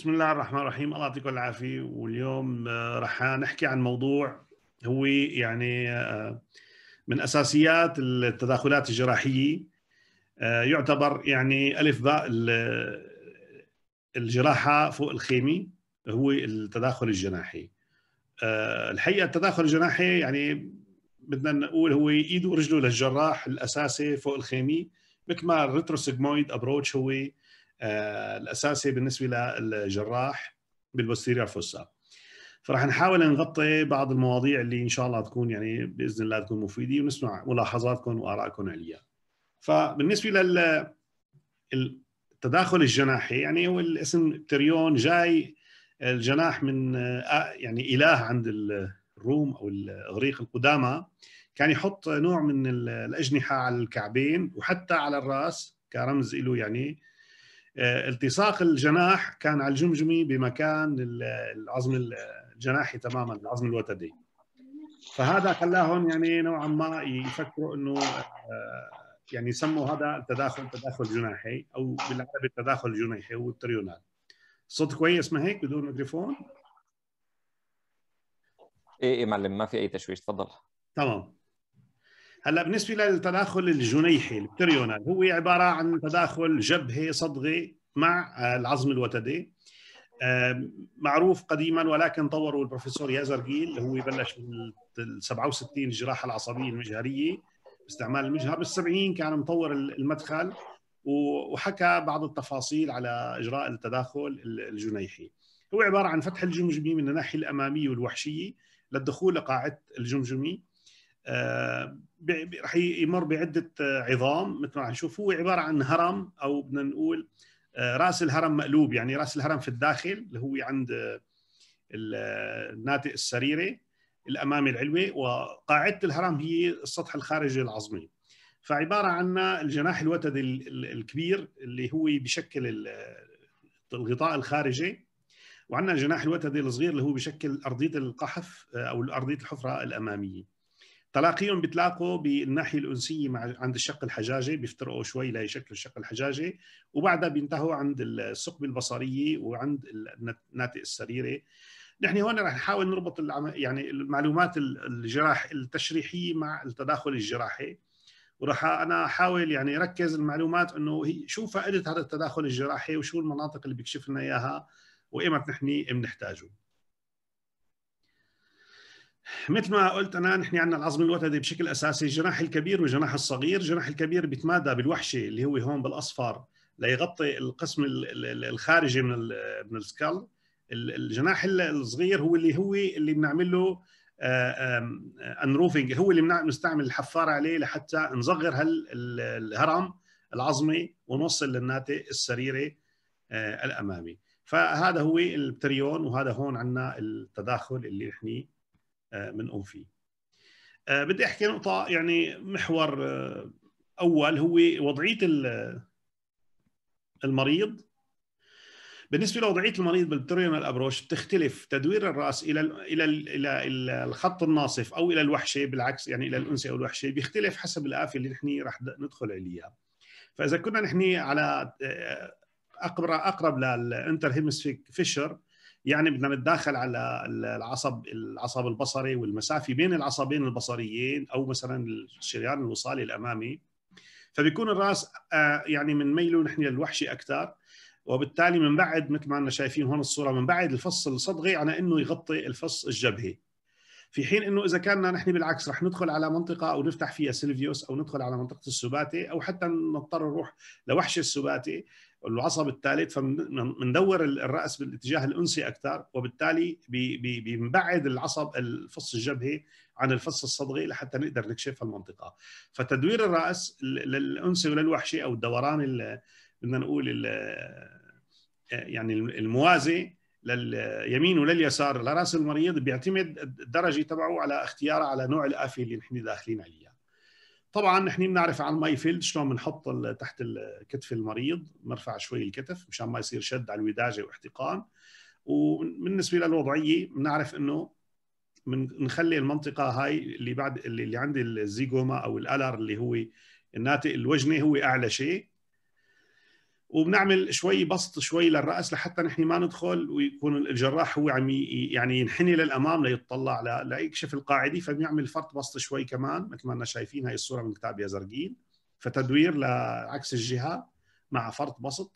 بسم الله الرحمن الرحيم الله يعطيكم العافيه واليوم آه، رح نحكي عن موضوع هو يعني آه، من اساسيات التداخلات الجراحيه آه، يعتبر يعني الف باء الجراحه فوق الخيمه هو التداخل الجناحي الحقيقه التداخل الجناحي يعني بدنا نقول هو ايده ورجله للجراح الاساسي فوق الخيمه مثل ما الريتروسيجمويد ابروتش هو آه، الاساسي بالنسبه للجراح بالبوستيريال فوسا فراح نحاول نغطي بعض المواضيع اللي ان شاء الله تكون يعني باذن الله تكون مفيده ونسمع ملاحظاتكم وارائكم عليها فبالنسبه لل التداخل الجناحي يعني هو الاسم تريون جاي الجناح من آه، يعني اله عند الروم او الاغريق القدامى كان يحط نوع من الاجنحه على الكعبين وحتى على الراس كرمز له يعني التصاق الجناح كان على الجمجمه بمكان العظم الجناحي تماما العظم الوتدي فهذا خلاهم يعني نوعا ما يفكروا انه آه، يعني يسموا هذا التداخل تداخل جناحي او بالعربي التداخل الجناحي هو التريونال الصوت كويس ما هيك بدون ميكروفون ايه ايه معلم ما في اي تشويش تفضل تمام هلا بالنسبه للتداخل الجنيحي البتريونال هو عباره عن تداخل جبهه صدغه مع آه، العظم الوتدي معروف قديما ولكن طوره البروفيسور جيل هو بلش بال 67 الجراحه العصبيه المجهريه باستعمال المجهر بال 70 كان مطور المدخل وحكى بعض التفاصيل على اجراء التداخل الجنيحي هو عباره عن فتح الجمجمه من الناحيه الاماميه والوحشيه للدخول لقاعده الجمجمه آه، رح يمر بعده آه، عظام مثل ما رح نشوف هو عباره عن هرم او بدنا نقول آه، راس الهرم مقلوب يعني راس الهرم في الداخل اللي هو عند الناتئ السريري الامامي العلوي وقاعده الهرم هي السطح الخارجي العظمي فعباره عن الجناح الوتدي الكبير اللي هو بشكل الغطاء الخارجي وعندنا الجناح الوتدي الصغير اللي هو بشكل ارضيه القحف او ارضيه الحفره الاماميه تلاقيهم بتلاقوا بالناحيه الانسيه مع عند الشق الحجاجي بيفترقوا شوي ليشكلوا الشق الحجاجي وبعدها بينتهوا عند الثقب البصريه وعند الناتئ السريري نحن هون رح نحاول نربط يعني المعلومات الجراح التشريحيه مع التداخل الجراحي وراح انا احاول يعني ركز المعلومات انه هي شو فائده هذا التداخل الجراحي وشو المناطق اللي بيكشف لنا اياها وايمت نحن بنحتاجه. مثل ما قلت انا نحن عندنا العظم الوتدي بشكل اساسي الجناح الكبير والجناح الصغير، الجناح الكبير بيتمادى بالوحشه اللي هو هون بالاصفر ليغطي القسم الخارجي من من السكال، الجناح الصغير هو اللي هو اللي بنعمل له انروفنج هو اللي بنستعمل الحفاره عليه لحتى نصغر هالهرم العظمي ونوصل للناتئ السريري آه، الامامي فهذا هو البتريون وهذا هون عندنا التداخل اللي نحن بنقوم آه، فيه آه، بدي احكي نقطه يعني محور آه، اول هو وضعيه المريض بالنسبه لوضعيه المريض بالتريونال ابروش بتختلف تدوير الراس الى الى الى الخط الناصف او الى الوحشه بالعكس يعني الى الانثى او الوحشه بيختلف حسب الافه اللي نحن رح ندخل عليها فاذا كنا نحن على اقرب اقرب للانتر هيمسفيك فيشر يعني بدنا نتداخل على العصب العصب البصري والمسافه بين العصبين البصريين او مثلا الشريان الوصالي الامامي فبيكون الراس آه، يعني من ميله نحن للوحشي اكثر وبالتالي من بعد مثل ما انا شايفين هون الصوره من بعد الفص الصدغي على انه يغطي الفص الجبهي في حين انه اذا كنا نحن بالعكس رح ندخل على منطقه او نفتح فيها سيلفيوس او ندخل على منطقه السباتي او حتى نضطر نروح لوحش السباتي العصب الثالث فمندور الراس بالاتجاه الانسي اكثر وبالتالي بنبعد العصب الفص الجبهي عن الفص الصدغي لحتى نقدر نكشف المنطقه فتدوير الراس للانسي وللوحشي او الدوران بدنا نقول يعني الموازي لليمين ولليسار لراس المريض بيعتمد الدرجه تبعه على اختياره على نوع الافه اللي نحن داخلين عليها طبعا احنا بنعرف عن ماي فيلد شلون بنحط تحت الكتف المريض نرفع شوي الكتف مشان ما يصير شد على الوداجه واحتقان وبالنسبه للوضعيه بنعرف انه بنخلي المنطقه هاي اللي بعد اللي, اللي عند الزيجوما او الالر اللي هو الناتئ الوجنه هو اعلى شيء وبنعمل شوي بسط شوي للراس لحتى نحن ما ندخل ويكون الجراح هو عم يعني ينحني للامام ليطلع ليكشف القاعدي فبنعمل فرط بسط شوي كمان مثل ما انا شايفين هي الصوره من كتاب يزرقين فتدوير لعكس الجهه مع فرط بسط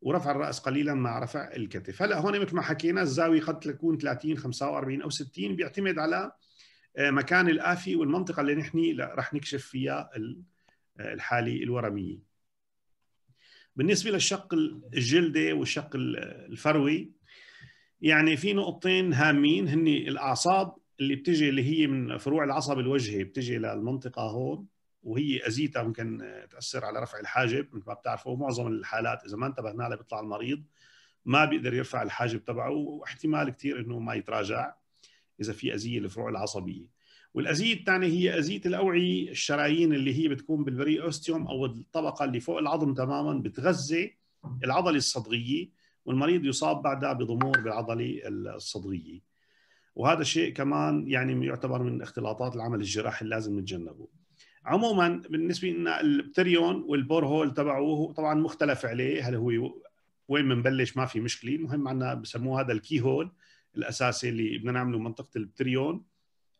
ورفع الراس قليلا مع رفع الكتف هلا هون مثل ما حكينا الزاويه قد تكون 30 45 او 60 بيعتمد على آه، مكان الآفي والمنطقة اللي نحن رح نكشف فيها آه، الحالة الورمية بالنسبه للشق الجلدي والشق الفروي يعني في نقطتين هامين هن الاعصاب اللي بتجي اللي هي من فروع العصب الوجهي بتجي للمنطقه هون وهي ازيتها ممكن تاثر على رفع الحاجب مثل ما بتعرفوا معظم الحالات اذا ما انتبهنا لها بيطلع المريض ما بيقدر يرفع الحاجب تبعه واحتمال كثير انه ما يتراجع اذا في اذيه للفروع العصبيه والازيه الثانيه هي ازيه الاوعيه الشرايين اللي هي بتكون بالبري اوستيوم او الطبقه اللي فوق العظم تماما بتغذي العضله الصدغيه والمريض يصاب بعدها بضمور بالعضله الصدغيه وهذا شيء كمان يعني يعتبر من اختلاطات العمل الجراحي اللي لازم نتجنبه عموما بالنسبه لنا البتريون والبور هول تبعه طبعا مختلف عليه هل هو وين بنبلش ما في مشكله المهم عندنا بسموه هذا الكي هول الاساسي اللي بدنا نعمله منطقه البتريون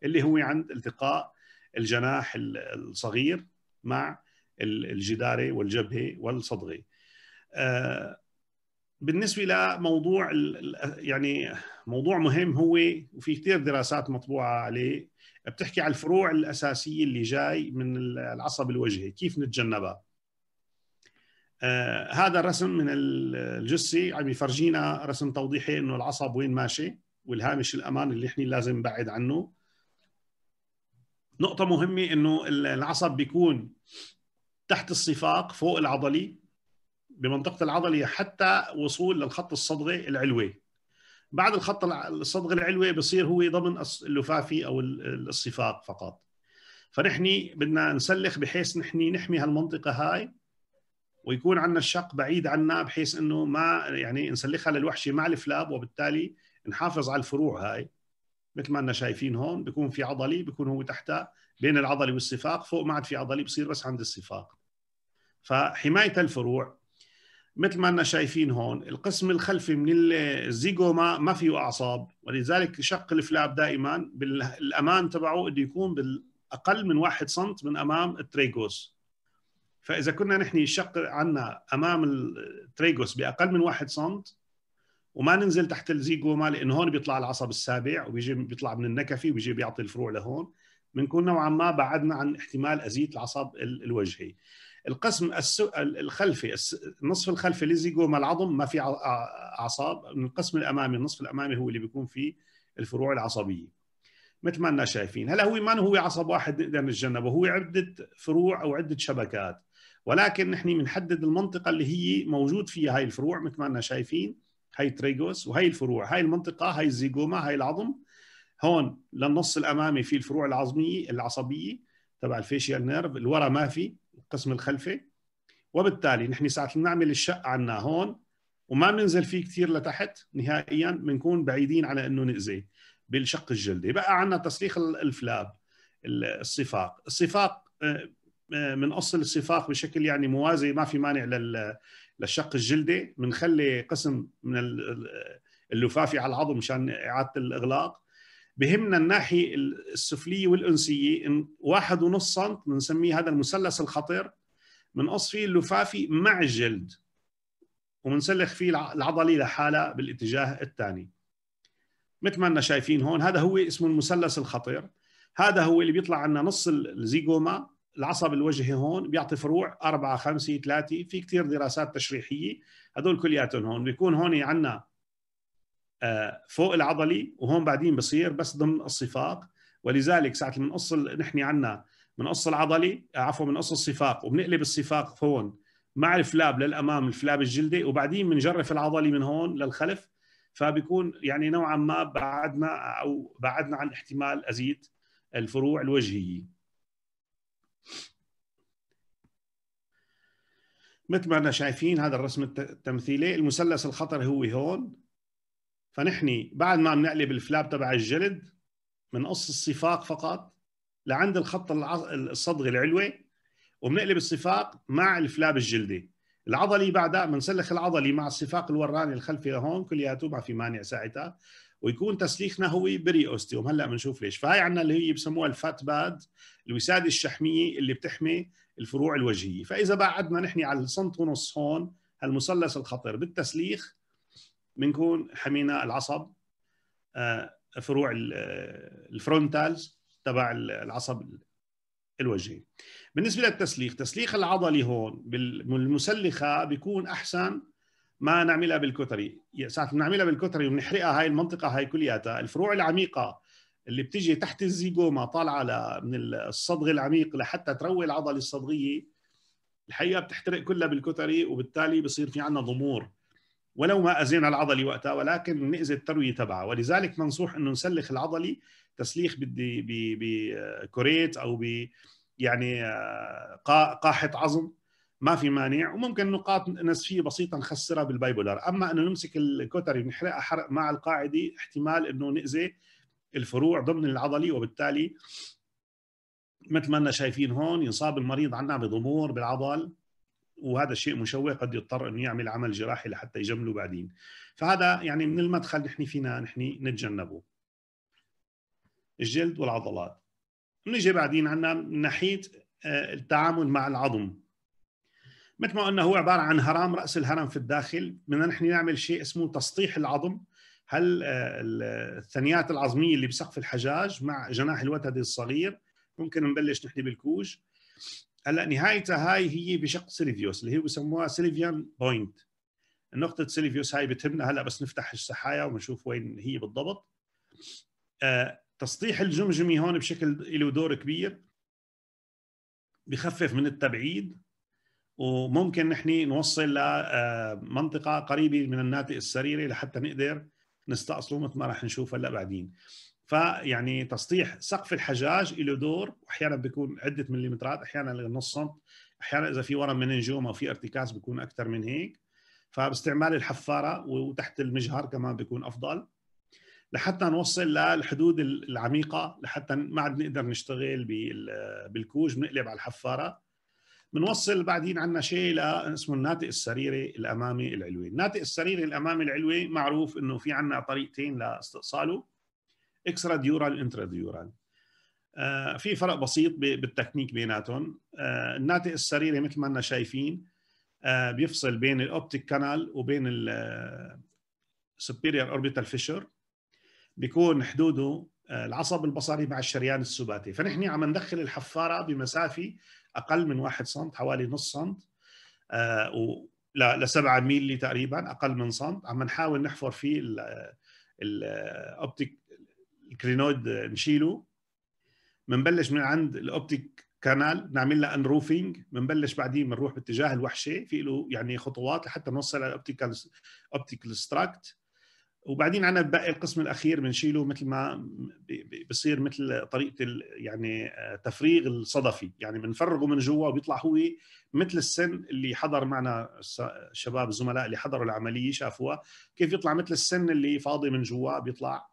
اللي هو عند التقاء الجناح الصغير مع الجداري والجبهه والصدغه. آه، بالنسبه لموضوع يعني موضوع مهم هو وفي كثير دراسات مطبوعه عليه بتحكي على الفروع الاساسيه اللي جاي من العصب الوجهي كيف نتجنبها آه، هذا الرسم من الجسي عم يفرجينا رسم توضيحي انه العصب وين ماشي والهامش الامان اللي احنا لازم نبعد عنه نقطة مهمة انه العصب بيكون تحت الصفاق فوق العضلي بمنطقة العضلي حتى وصول للخط الصدغي العلوي بعد الخط الصدغي العلوي بصير هو ضمن اللفافي او الصفاق فقط فنحن بدنا نسلخ بحيث نحن نحمي هالمنطقه هاي ويكون عندنا الشق بعيد عنا بحيث انه ما يعني نسلخها للوحشه مع الفلاب وبالتالي نحافظ على الفروع هاي مثل ما احنا شايفين هون بيكون في عضلي بيكون هو تحتها بين العضلي والصفاق فوق ما عاد في عضلي بصير بس عند الصفاق فحمايه الفروع مثل ما احنا شايفين هون القسم الخلفي من الزيجوما ما فيه اعصاب ولذلك شق الفلاب دائما بالامان تبعه بده يكون بالاقل من واحد سم من امام التريجوس فاذا كنا نحن الشق عندنا امام التريجوس باقل من واحد سم وما ننزل تحت الزيجو ما لانه هون بيطلع العصب السابع وبيجي بيطلع من النكفي وبيجي بيعطي الفروع لهون بنكون نوعا ما بعدنا عن احتمال اذيه العصب الوجهي القسم الخلفي النصف الخلفي للزيجوما العظم ما في اعصاب من القسم الامامي النصف الامامي هو اللي بيكون فيه الفروع العصبيه مثل ما انا شايفين هلا هو ما هو عصب واحد نقدر نتجنبه هو عده فروع او عده شبكات ولكن نحن بنحدد المنطقه اللي هي موجود فيها هاي الفروع مثل ما انا شايفين هاي التريجوس وهي الفروع هاي المنطقه هاي الزيجوما هاي العظم هون للنص الامامي في الفروع العظميه العصبيه تبع الفيشيال نيرف الورا ما في القسم الخلفي وبالتالي نحن ساعه اللي بنعمل الشقه عنا هون وما بننزل فيه كثير لتحت نهائيا بنكون بعيدين على انه ناذيه بالشق الجلدي بقى عندنا تسليخ الفلاب الصفاق الصفاق بنقص آه، آه، الصفاق بشكل يعني موازي ما في مانع لل للشق الجلدي بنخلي قسم من اللفافي على العظم مشان اعاده الاغلاق بهمنا الناحيه السفليه والانسيه واحد ونص سنت بنسميه هذا المثلث الخطير بنقص فيه اللفافي مع الجلد وبنسلخ فيه العضلي لحالها بالاتجاه الثاني مثل ما احنا شايفين هون هذا هو اسمه المثلث الخطير هذا هو اللي بيطلع عنا نص الزيجوما العصب الوجهي هون بيعطي فروع أربعة خمسة ثلاثة في كتير دراسات تشريحيه هدول كلياتهم هون بيكون هون عندنا آه، فوق العضلي وهون بعدين بصير بس ضمن الصفاق ولذلك ساعه بنقص نحن عندنا بنقص العضلي آه، عفوا بنقص الصفاق وبنقلب الصفاق هون مع الفلاب للامام الفلاب الجلدي وبعدين بنجرف العضلي من هون للخلف فبيكون يعني نوعا ما بعدنا او بعدنا عن احتمال ازيد الفروع الوجهيه مثل ما احنا شايفين هذا الرسم التمثيلي المثلث الخطر هو هون فنحن بعد ما بنقلب الفلاب تبع الجلد بنقص الصفاق فقط لعند الخط الصدغي العلوي وبنقلب الصفاق مع الفلاب الجلدي العضلي بعدها بنسلخ العضلي مع الصفاق الوراني الخلفي لهون كلياته ما في مانع ساعتها ويكون تسليخنا هو بري اوستيوم هلا بنشوف ليش فهي عندنا اللي هي بسموها الفات باد الوساده الشحميه اللي بتحمي الفروع الوجهيه فاذا بعدنا نحن على سنت ونص هون هالمثلث الخطر بالتسليخ بنكون حمينا العصب آه، فروع آه، الفرونتالز تبع العصب الوجهي بالنسبه للتسليخ تسليخ العضلي هون بالمسلخه بيكون احسن ما نعملها بالكتري ساعه بنعملها بالكتري وبنحرقها هاي المنطقه هاي كلياتها الفروع العميقه اللي بتجي تحت الزيجوما طالعه من الصدغ العميق لحتى تروي العضله الصدغيه الحقيقه بتحترق كلها بالكتري وبالتالي بصير في عندنا ضمور ولو ما اذينا العضلي وقتها ولكن ناذي الترويه تبعها ولذلك منصوح انه نسلخ العضلي تسليخ بدي بكوريت او ب يعني آه، قاحه عظم ما في مانع وممكن نقاط نسفيه بسيطه نخسرها بالبايبولار اما انه نمسك الكوتري ونحرقها حرق مع القاعده احتمال انه ناذي الفروع ضمن العضلي وبالتالي مثل ما انا شايفين هون ينصاب المريض عنا بضمور بالعضل وهذا الشيء مشوه قد يضطر انه يعمل عمل جراحي لحتى يجمله بعدين فهذا يعني من المدخل نحن فينا نحن نتجنبه الجلد والعضلات نجي بعدين عنا من ناحيه آه، التعامل مع العظم مثل ما قلنا هو عباره عن هرم راس الهرم في الداخل بدنا نحن نعمل شيء اسمه تسطيح العظم هل آه، الثنيات العظميه اللي بسقف الحجاج مع جناح الوتد الصغير ممكن نبلش نحن بالكوش هلا نهايتها هاي هي بشق سيلفيوس اللي هي بسموها سيلفيان بوينت نقطة سيلفيوس هاي بتهمنا هلا بس نفتح السحايا ونشوف وين هي بالضبط آه تسطيح الجمجمي هون بشكل له دور كبير بخفف من التبعيد وممكن نحن نوصل لمنطقة آه، قريبة من الناتئ السريري لحتى نقدر نستأصله مثل ما راح نشوف هلا بعدين فيعني تسطيح سقف الحجاج له دور واحيانا بيكون عده مليمترات احيانا لنص سم احيانا اذا في ورم مننجوم او في ارتكاز بيكون اكثر من هيك فباستعمال الحفاره وتحت المجهر كمان بيكون افضل لحتى نوصل للحدود العميقه لحتى ما عاد نقدر نشتغل بالكوج بنقلب على الحفاره بنوصل بعدين عندنا شيء اسمه الناتئ السريري الامامي العلوي، الناتئ السريري الامامي العلوي معروف انه في عندنا طريقتين لاستئصاله اكسترا ديورال انترا ديورال. آه، في فرق بسيط بالتكنيك بيناتهم، آه، الناتئ السريري مثل ما احنا شايفين آه، بيفصل بين الاوبتيك كانال وبين السبيريور اوربيتال فيشر بيكون حدوده العصب البصري مع الشريان السباتي فنحن عم ندخل الحفاره بمسافه اقل من 1 سم حوالي نص سم ل 7 ميلي تقريبا اقل من سم عم نحاول نحفر فيه الاوبتيك الكرينويد نشيله بنبلش من عند الاوبتيك كانال نعمل لها انروفينج بنبلش بعدين بنروح باتجاه الوحشه في له يعني خطوات لحتى نوصل على الاوبتيكال اوبتيكال ستراكت وبعدين عنا باقي القسم الاخير بنشيله مثل ما بصير مثل طريقه يعني آه، تفريغ الصدفي يعني بنفرغه من جوا وبيطلع هو مثل السن اللي حضر معنا الشباب الزملاء اللي حضروا العمليه شافوها كيف يطلع مثل السن اللي فاضي من جوا بيطلع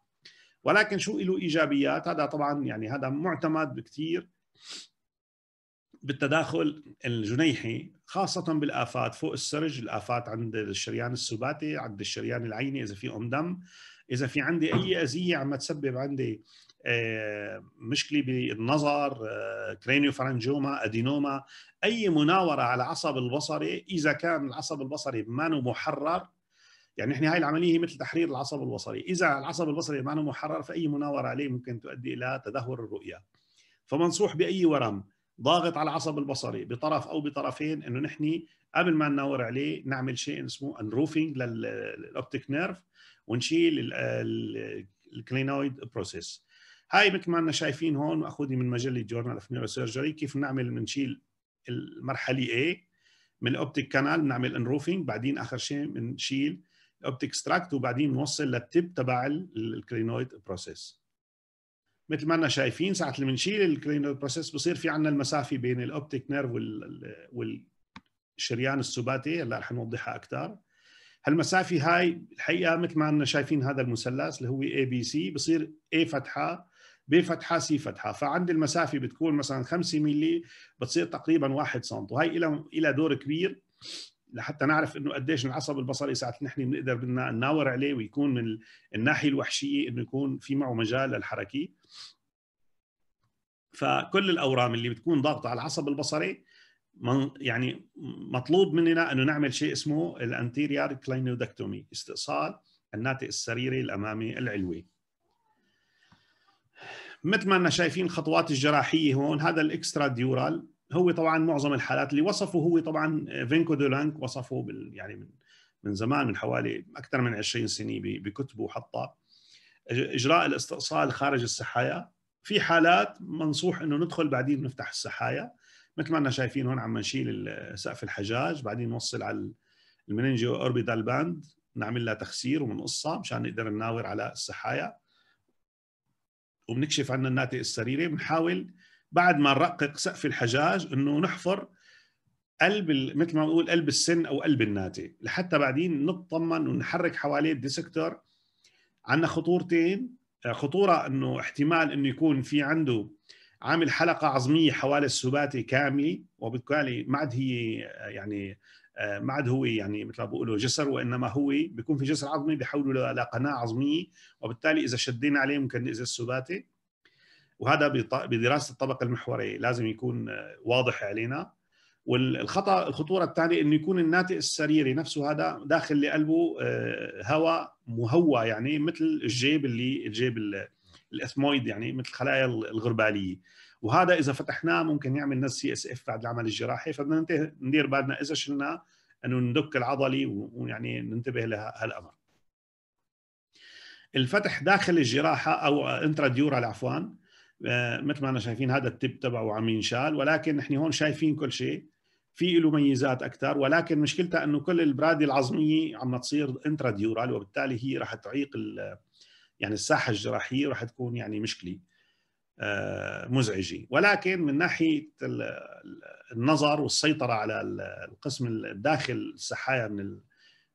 ولكن شو له ايجابيات هذا طبعا يعني هذا معتمد بكثير بالتداخل الجنيحي خاصه بالافات فوق السرج الافات عند الشريان السباتي عند الشريان العيني اذا في ام دم اذا في عندي اي اذيه عم تسبب عندي آه، مشكله بالنظر فرنجوما آه، ادينوما اي مناوره على العصب البصري اذا كان العصب البصري ما محرر يعني احنا هاي العمليه هي مثل تحرير العصب البصري اذا العصب البصري ما محرر فاي مناوره عليه ممكن تؤدي الى تدهور الرؤيه فمنصوح باي ورم ضاغط على العصب البصري بطرف او بطرفين انه نحن قبل ما ننور عليه نعمل شيء اسمه انروفنج للاوبتيك نيرف ونشيل الكلينويد بروسيس هاي مثل ما احنا شايفين هون ماخوذه من مجله جورنال اوف سيرجري كيف بنعمل بنشيل المرحله A من الاوبتيك كانال بنعمل انروفنج بعدين اخر شيء بنشيل الاوبتيك ستراكت وبعدين بنوصل للتب تبع الكلينويد بروسيس مثل ما انا شايفين ساعه اللي بنشيل الكرينال بروسيس بصير في عندنا المسافه بين الاوبتيك نيرف والشريان السباتي هلا رح نوضحها اكثر هالمسافه هاي الحقيقه مثل ما انا شايفين هذا المثلث اللي هو اي بي سي بصير اي فتحه ب فتحه سي فتحه فعند المسافه بتكون مثلا 5 ملي بتصير تقريبا 1 سم وهي لها لها دور كبير لحتى نعرف انه قديش العصب البصري ساعه نحن بنقدر بدنا نناور عليه ويكون من الناحيه الوحشيه انه يكون في معه مجال للحركه فكل الاورام اللي بتكون ضاغطه على العصب البصري من يعني مطلوب مننا انه نعمل شيء اسمه الانتيريار كلينودكتومي استئصال الناتئ السريري الامامي العلوي مثل ما احنا شايفين خطوات الجراحيه هون هذا الاكسترا ديورال هو طبعا معظم الحالات اللي وصفه هو طبعا آه، فينكو دولانك وصفه بال يعني من من زمان من حوالي اكثر من 20 سنه بكتبه وحطه اجراء الاستئصال خارج السحايا في حالات منصوح انه ندخل بعدين نفتح السحايا مثل ما احنا شايفين هون عم نشيل سقف الحجاج بعدين نوصل على المننجيو اوربيتال باند نعمل لها تخسير ومنقصها مشان نقدر نناور على السحايا وبنكشف عنا الناتئ السريري بنحاول بعد ما نرقق سقف الحجاج انه نحفر قلب مثل ما بنقول قلب السن او قلب الناتي لحتى بعدين نطمن ونحرك حواليه الديسكتور عندنا خطورتين خطوره انه احتمال انه يكون في عنده عامل حلقه عظميه حوالي السباتي كامله وبالتالي ما عاد هي يعني ما عاد هو يعني مثل ما بيقولوا جسر وانما هو بيكون في جسر عظمي بحوله لقناه عظميه وبالتالي اذا شدينا عليه ممكن ناذي السباتي وهذا بدراسه الطبقه المحوريه لازم يكون آه، واضح علينا والخطا الخطوره الثانيه انه يكون الناتئ السريري نفسه هذا داخل لقلبه آه، هواء مهوى يعني مثل الجيب اللي الجيب الاثمويد يعني مثل الخلايا الغرباليه وهذا اذا فتحناه ممكن يعمل نفس سي اس اف بعد العمل الجراحي فبدنا ندير بالنا اذا شلناه انه ندك العضلي ويعني ننتبه لهالامر الفتح داخل الجراحه او انتراديورال عفوا آه، مثل ما انا شايفين هذا التب تبعه عم ينشال ولكن نحن هون شايفين كل شيء في له ميزات اكثر ولكن مشكلتها انه كل البرادي العظميه عم تصير انترا ديورال وبالتالي هي رح تعيق يعني الساحه الجراحيه راح تكون يعني مشكله آه، مزعجه ولكن من ناحيه النظر والسيطره على القسم الداخل السحايا من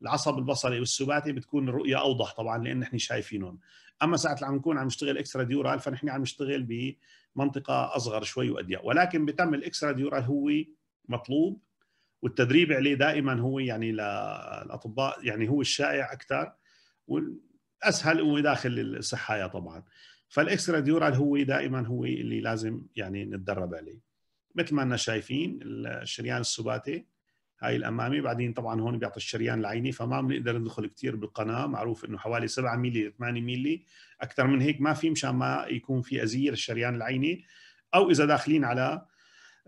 العصب البصري والسباتي بتكون الرؤيه اوضح طبعا لان نحن شايفينهم اما ساعه اللي عم نكون عم نشتغل اكسترا ديورال فنحن عم نشتغل بمنطقه اصغر شوي واضيق ولكن بتم الاكسترا ديورال هو مطلوب والتدريب عليه دائما هو يعني للاطباء يعني هو الشائع اكثر والاسهل هو داخل الصحايه طبعا فالاكسترا ديورال هو دائما هو اللي لازم يعني نتدرب عليه مثل ما انا شايفين الشريان السباتي هاي الامامي بعدين طبعا هون بيعطي الشريان العيني فما بنقدر ندخل كثير بالقناه معروف انه حوالي 7 ميلي 8 ميلي اكثر من هيك ما في مشان ما يكون في ازير الشريان العيني او اذا داخلين على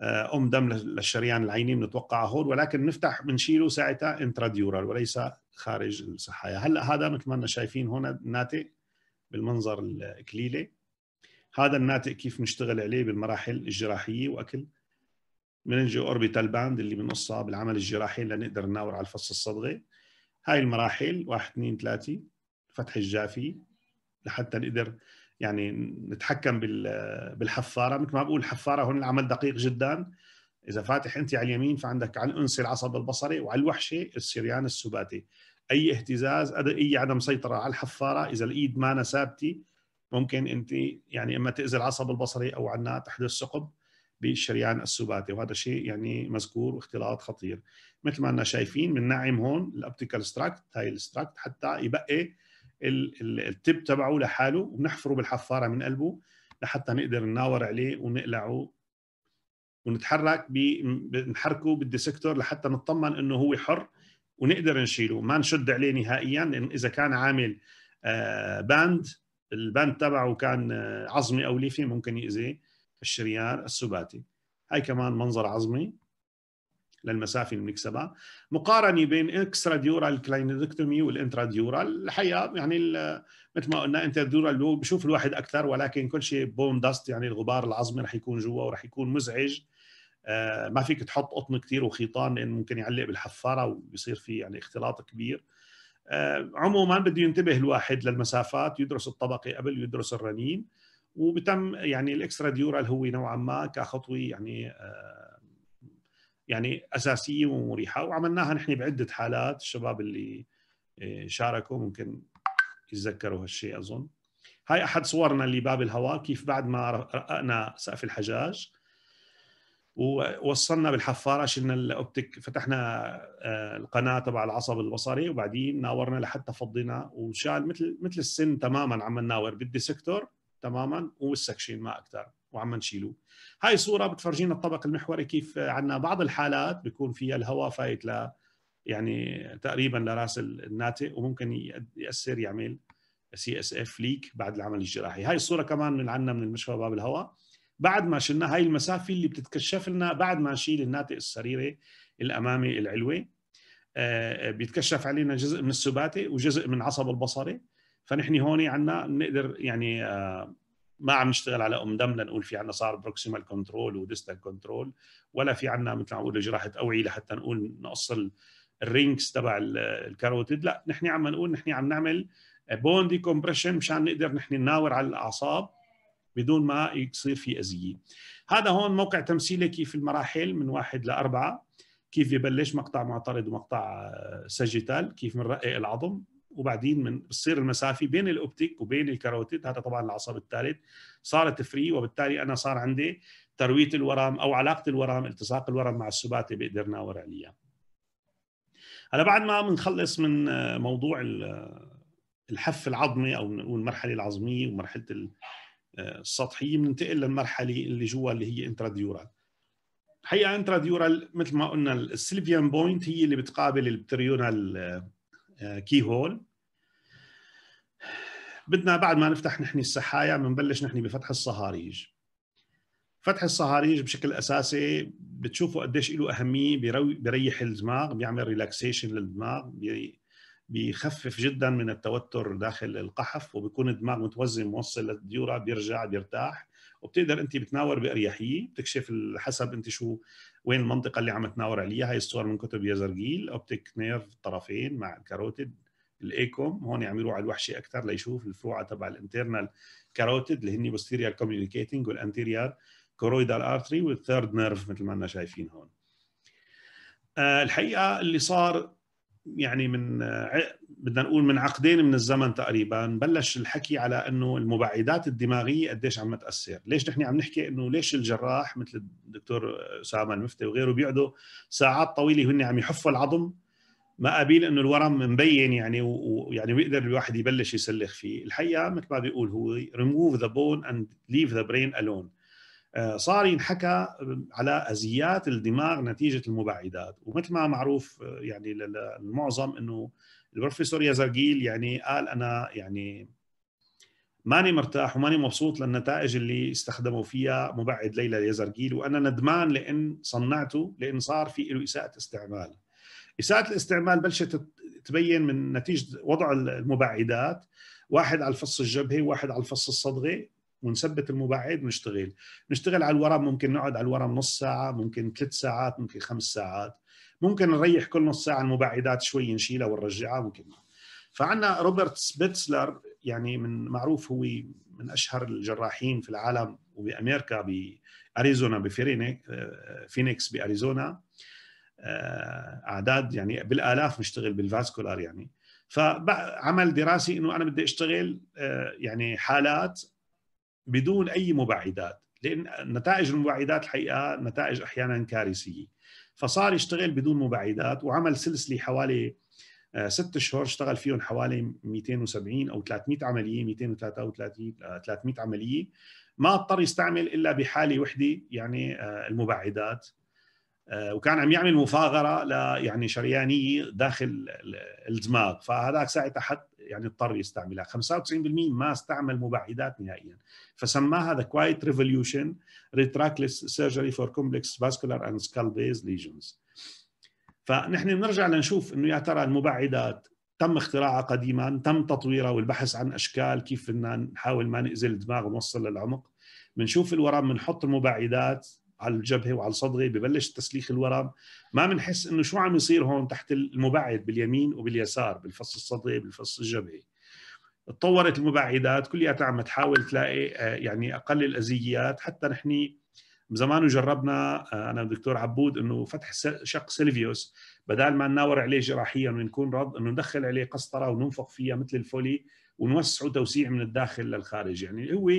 آه، ام دم للشريان العيني بنتوقعها هون ولكن بنفتح بنشيله ساعتها انتراديورال وليس خارج السحايا هلا هذا مثل ما شايفين هون ناتئ بالمنظر الكليلي هذا الناتئ كيف بنشتغل عليه بالمراحل الجراحيه واكل مننجيو اوربيتال باند اللي بنقصها بالعمل الجراحي لنقدر نناور على الفص الصدغي هاي المراحل واحد اثنين ثلاثة فتح الجافي لحتى نقدر يعني نتحكم بالحفاره مثل ما بقول الحفاره هون العمل دقيق جدا اذا فاتح انت على اليمين فعندك على الانسي العصب البصري وعلى الوحشه السريان السباتي اي اهتزاز اي عدم سيطره على الحفاره اذا الايد ما ثابته ممكن انت يعني اما تاذي العصب البصري او عنا تحدث ثقب بالشريان السباتي وهذا شيء يعني مذكور واختلاط خطير مثل ما أنا شايفين بنعم هون الأبتيكال ستراكت هاي الستراكت حتى يبقي التب تبعه لحاله وبنحفره بالحفارة من قلبه لحتى نقدر نناور عليه ونقلعه ونتحرك بنحركه بالديسكتور لحتى نطمن انه هو حر ونقدر نشيله ما نشد عليه نهائيا لان اذا كان عامل آه، باند الباند تبعه كان آه، عظمي او ليفي ممكن يأذيه الشريان السباتي هاي كمان منظر عظمي للمسافه اللي بنكسبها مقارنه بين اكسترا ديورال كلاينيدكتومي والانترا ديورال الحقيقه يعني مثل ما قلنا انترا ديورال بشوف الواحد اكثر ولكن كل شيء بون داست يعني الغبار العظمي رح يكون جوا ورح يكون مزعج آه، ما فيك تحط قطن كثير وخيطان لانه ممكن يعلق بالحفاره ويصير في يعني اختلاط كبير آه، عموما بده ينتبه الواحد للمسافات يدرس الطبقه قبل يدرس الرنين وبتم يعني الاكسترا ديورال هو نوعا ما كخطوه يعني آه، يعني اساسيه ومريحه وعملناها نحن بعده حالات الشباب اللي آه، شاركوا ممكن يتذكروا هالشيء اظن هاي احد صورنا اللي باب الهواء كيف بعد ما رققنا سقف الحجاج ووصلنا بالحفاره شلنا الاوبتيك فتحنا آه، القناه تبع العصب البصري وبعدين ناورنا لحتى فضينا وشال مثل مثل السن تماما عم نناور سكتور تماما والسكشين ما اكثر وعم نشيله هاي صوره بتفرجينا الطبق المحوري كيف عندنا بعض الحالات بيكون فيها الهواء فايت ل يعني تقريبا لراس الناتئ وممكن ياثر يعمل سي اس اف ليك بعد العمل الجراحي هاي الصوره كمان من عندنا من المشفى باب الهواء بعد ما شلنا هاي المسافه اللي بتتكشف لنا بعد ما نشيل الناتئ السريري الامامي العلوي آه، بيتكشف علينا جزء من السباتي وجزء من عصب البصري فنحن هون عندنا بنقدر يعني آه، ما عم نشتغل على ام دم لنقول في عندنا صار بروكسيمال كنترول وديستال كنترول ولا في عندنا مثل ما بقولوا جراحه اوعيه لحتى نقول نقص الرينكس تبع الكاروتيد لا نحن عم نقول نحن عم نعمل بون دي كومبريشن مشان نقدر نحن نناور على الاعصاب بدون ما يصير في اذيه. هذا هون موقع تمثيلي كيف المراحل من واحد لاربعه كيف ببلش مقطع معترض ومقطع سجيتال آه، كيف بنرقق العظم وبعدين من بتصير المسافه بين الاوبتيك وبين الكاروتيد هذا طبعا العصب الثالث صارت فري وبالتالي انا صار عندي ترويه الورم او علاقه الورم التصاق الورم مع السباتي بقدر ناور عليها. هلا بعد ما بنخلص من موضوع الحف العظمي او المرحله العظميه ومرحله السطحيه بننتقل للمرحله اللي جوا اللي هي انتراديورال. حقيقه انتراديورال مثل ما قلنا السيلفيان بوينت هي اللي بتقابل البتريونال آه، كي هول بدنا بعد ما نفتح نحن السحايا بنبلش نحن بفتح الصهاريج فتح الصهاريج بشكل اساسي بتشوفوا قديش له اهميه بيريح الدماغ بيعمل ريلاكسيشن للدماغ بيخفف جدا من التوتر داخل القحف وبيكون الدماغ متوزن موصل للديوره بيرجع بيرتاح وبتقدر انت بتناور باريحيه بتكشف حسب انت شو وين المنطقه اللي عم تناور عليها هاي الصور من كتب يزرقيل اوبتيك نيرف طرفين مع الكاروتيد الايكوم هون عم يروح على الوحشي اكثر ليشوف الفروعه تبع الانترنال كاروتيد اللي هن بوستيريال كوميونيكيتنج والانتيريال كورويدال ارتري والثيرد نيرف مثل ما انا شايفين هون آه، الحقيقه اللي صار يعني من بدنا نقول من عقدين من الزمن تقريبا بلش الحكي على انه المبعدات الدماغيه قديش عم تاثر، ليش نحن عم نحكي انه ليش الجراح مثل الدكتور اسامه المفتي وغيره بيقعدوا ساعات طويله هن عم يحفوا العظم ما قابل انه الورم مبين يعني ويعني بيقدر الواحد يبلش يسلخ فيه، الحقيقه مثل ما بيقول هو ريموف ذا بون اند ليف ذا برين alone آه، صار ينحكى على ازيات الدماغ نتيجه المبعدات ومثل ما معروف آه، يعني للمعظم انه البروفيسور يزاجيل يعني قال انا يعني ماني مرتاح وماني مبسوط للنتائج اللي استخدموا فيها مبعد ليلى يزرجيل وانا ندمان لان صنعته لان صار في له اساءه استعمال. اساءه الاستعمال بلشت تبين من نتيجه وضع المبعدات واحد على الفص الجبهي واحد على الفص الصدغي ونثبت المبعد ونشتغل نشتغل على الورم ممكن نقعد على الورم نص ساعه ممكن ثلاث ساعات ممكن خمس ساعات ممكن نريح كل نص ساعه المبعدات شوي نشيلها ونرجعها ممكن فعندنا روبرت سبيتسلر يعني من معروف هو من اشهر الجراحين في العالم وبامريكا باريزونا بفينيكس آه، باريزونا آه، اعداد يعني بالالاف مشتغل بالفاسكولار يعني فعمل دراسي انه انا بدي اشتغل آه، يعني حالات بدون اي مبعدات لان نتائج المبعدات الحقيقه نتائج احيانا كارثيه فصار يشتغل بدون مبعدات وعمل سلسله حوالي آه، ست اشهر اشتغل فيهم حوالي 270 او 300 عمليه 233 300 آه، عمليه ما اضطر يستعمل الا بحاله وحده يعني آه، المبعدات وكان عم يعمل مفاغره ل يعني شريانيه داخل الدماغ فهذاك ساعتها حتى يعني اضطر يستعملها 95% ما استعمل مبعدات نهائيا فسماها هذا كوايت ريفوليوشن ريتراكلس سيرجري فور كومبلكس فاسكولار اند سكال بيز ليجنز فنحن بنرجع لنشوف انه يا ترى المبعدات تم اختراعها قديما تم تطويرها والبحث عن اشكال كيف بدنا نحاول ما ناذي الدماغ ونوصل للعمق بنشوف الورم بنحط المبعدات على الجبهه وعلى الصدغه ببلش تسليخ الورم ما بنحس انه شو عم يصير هون تحت المبعد باليمين وباليسار بالفص الصدغي بالفص الجبهي تطورت المبعدات كلياتها عم تحاول تلاقي آه، يعني اقل الاذيات حتى نحن زمان جربنا آه، انا والدكتور عبود انه فتح شق سيلفيوس بدال ما نناور عليه جراحيا ونكون رض انه ندخل عليه قسطره وننفخ فيها مثل الفولي ونوسعه توسيع من الداخل للخارج يعني هو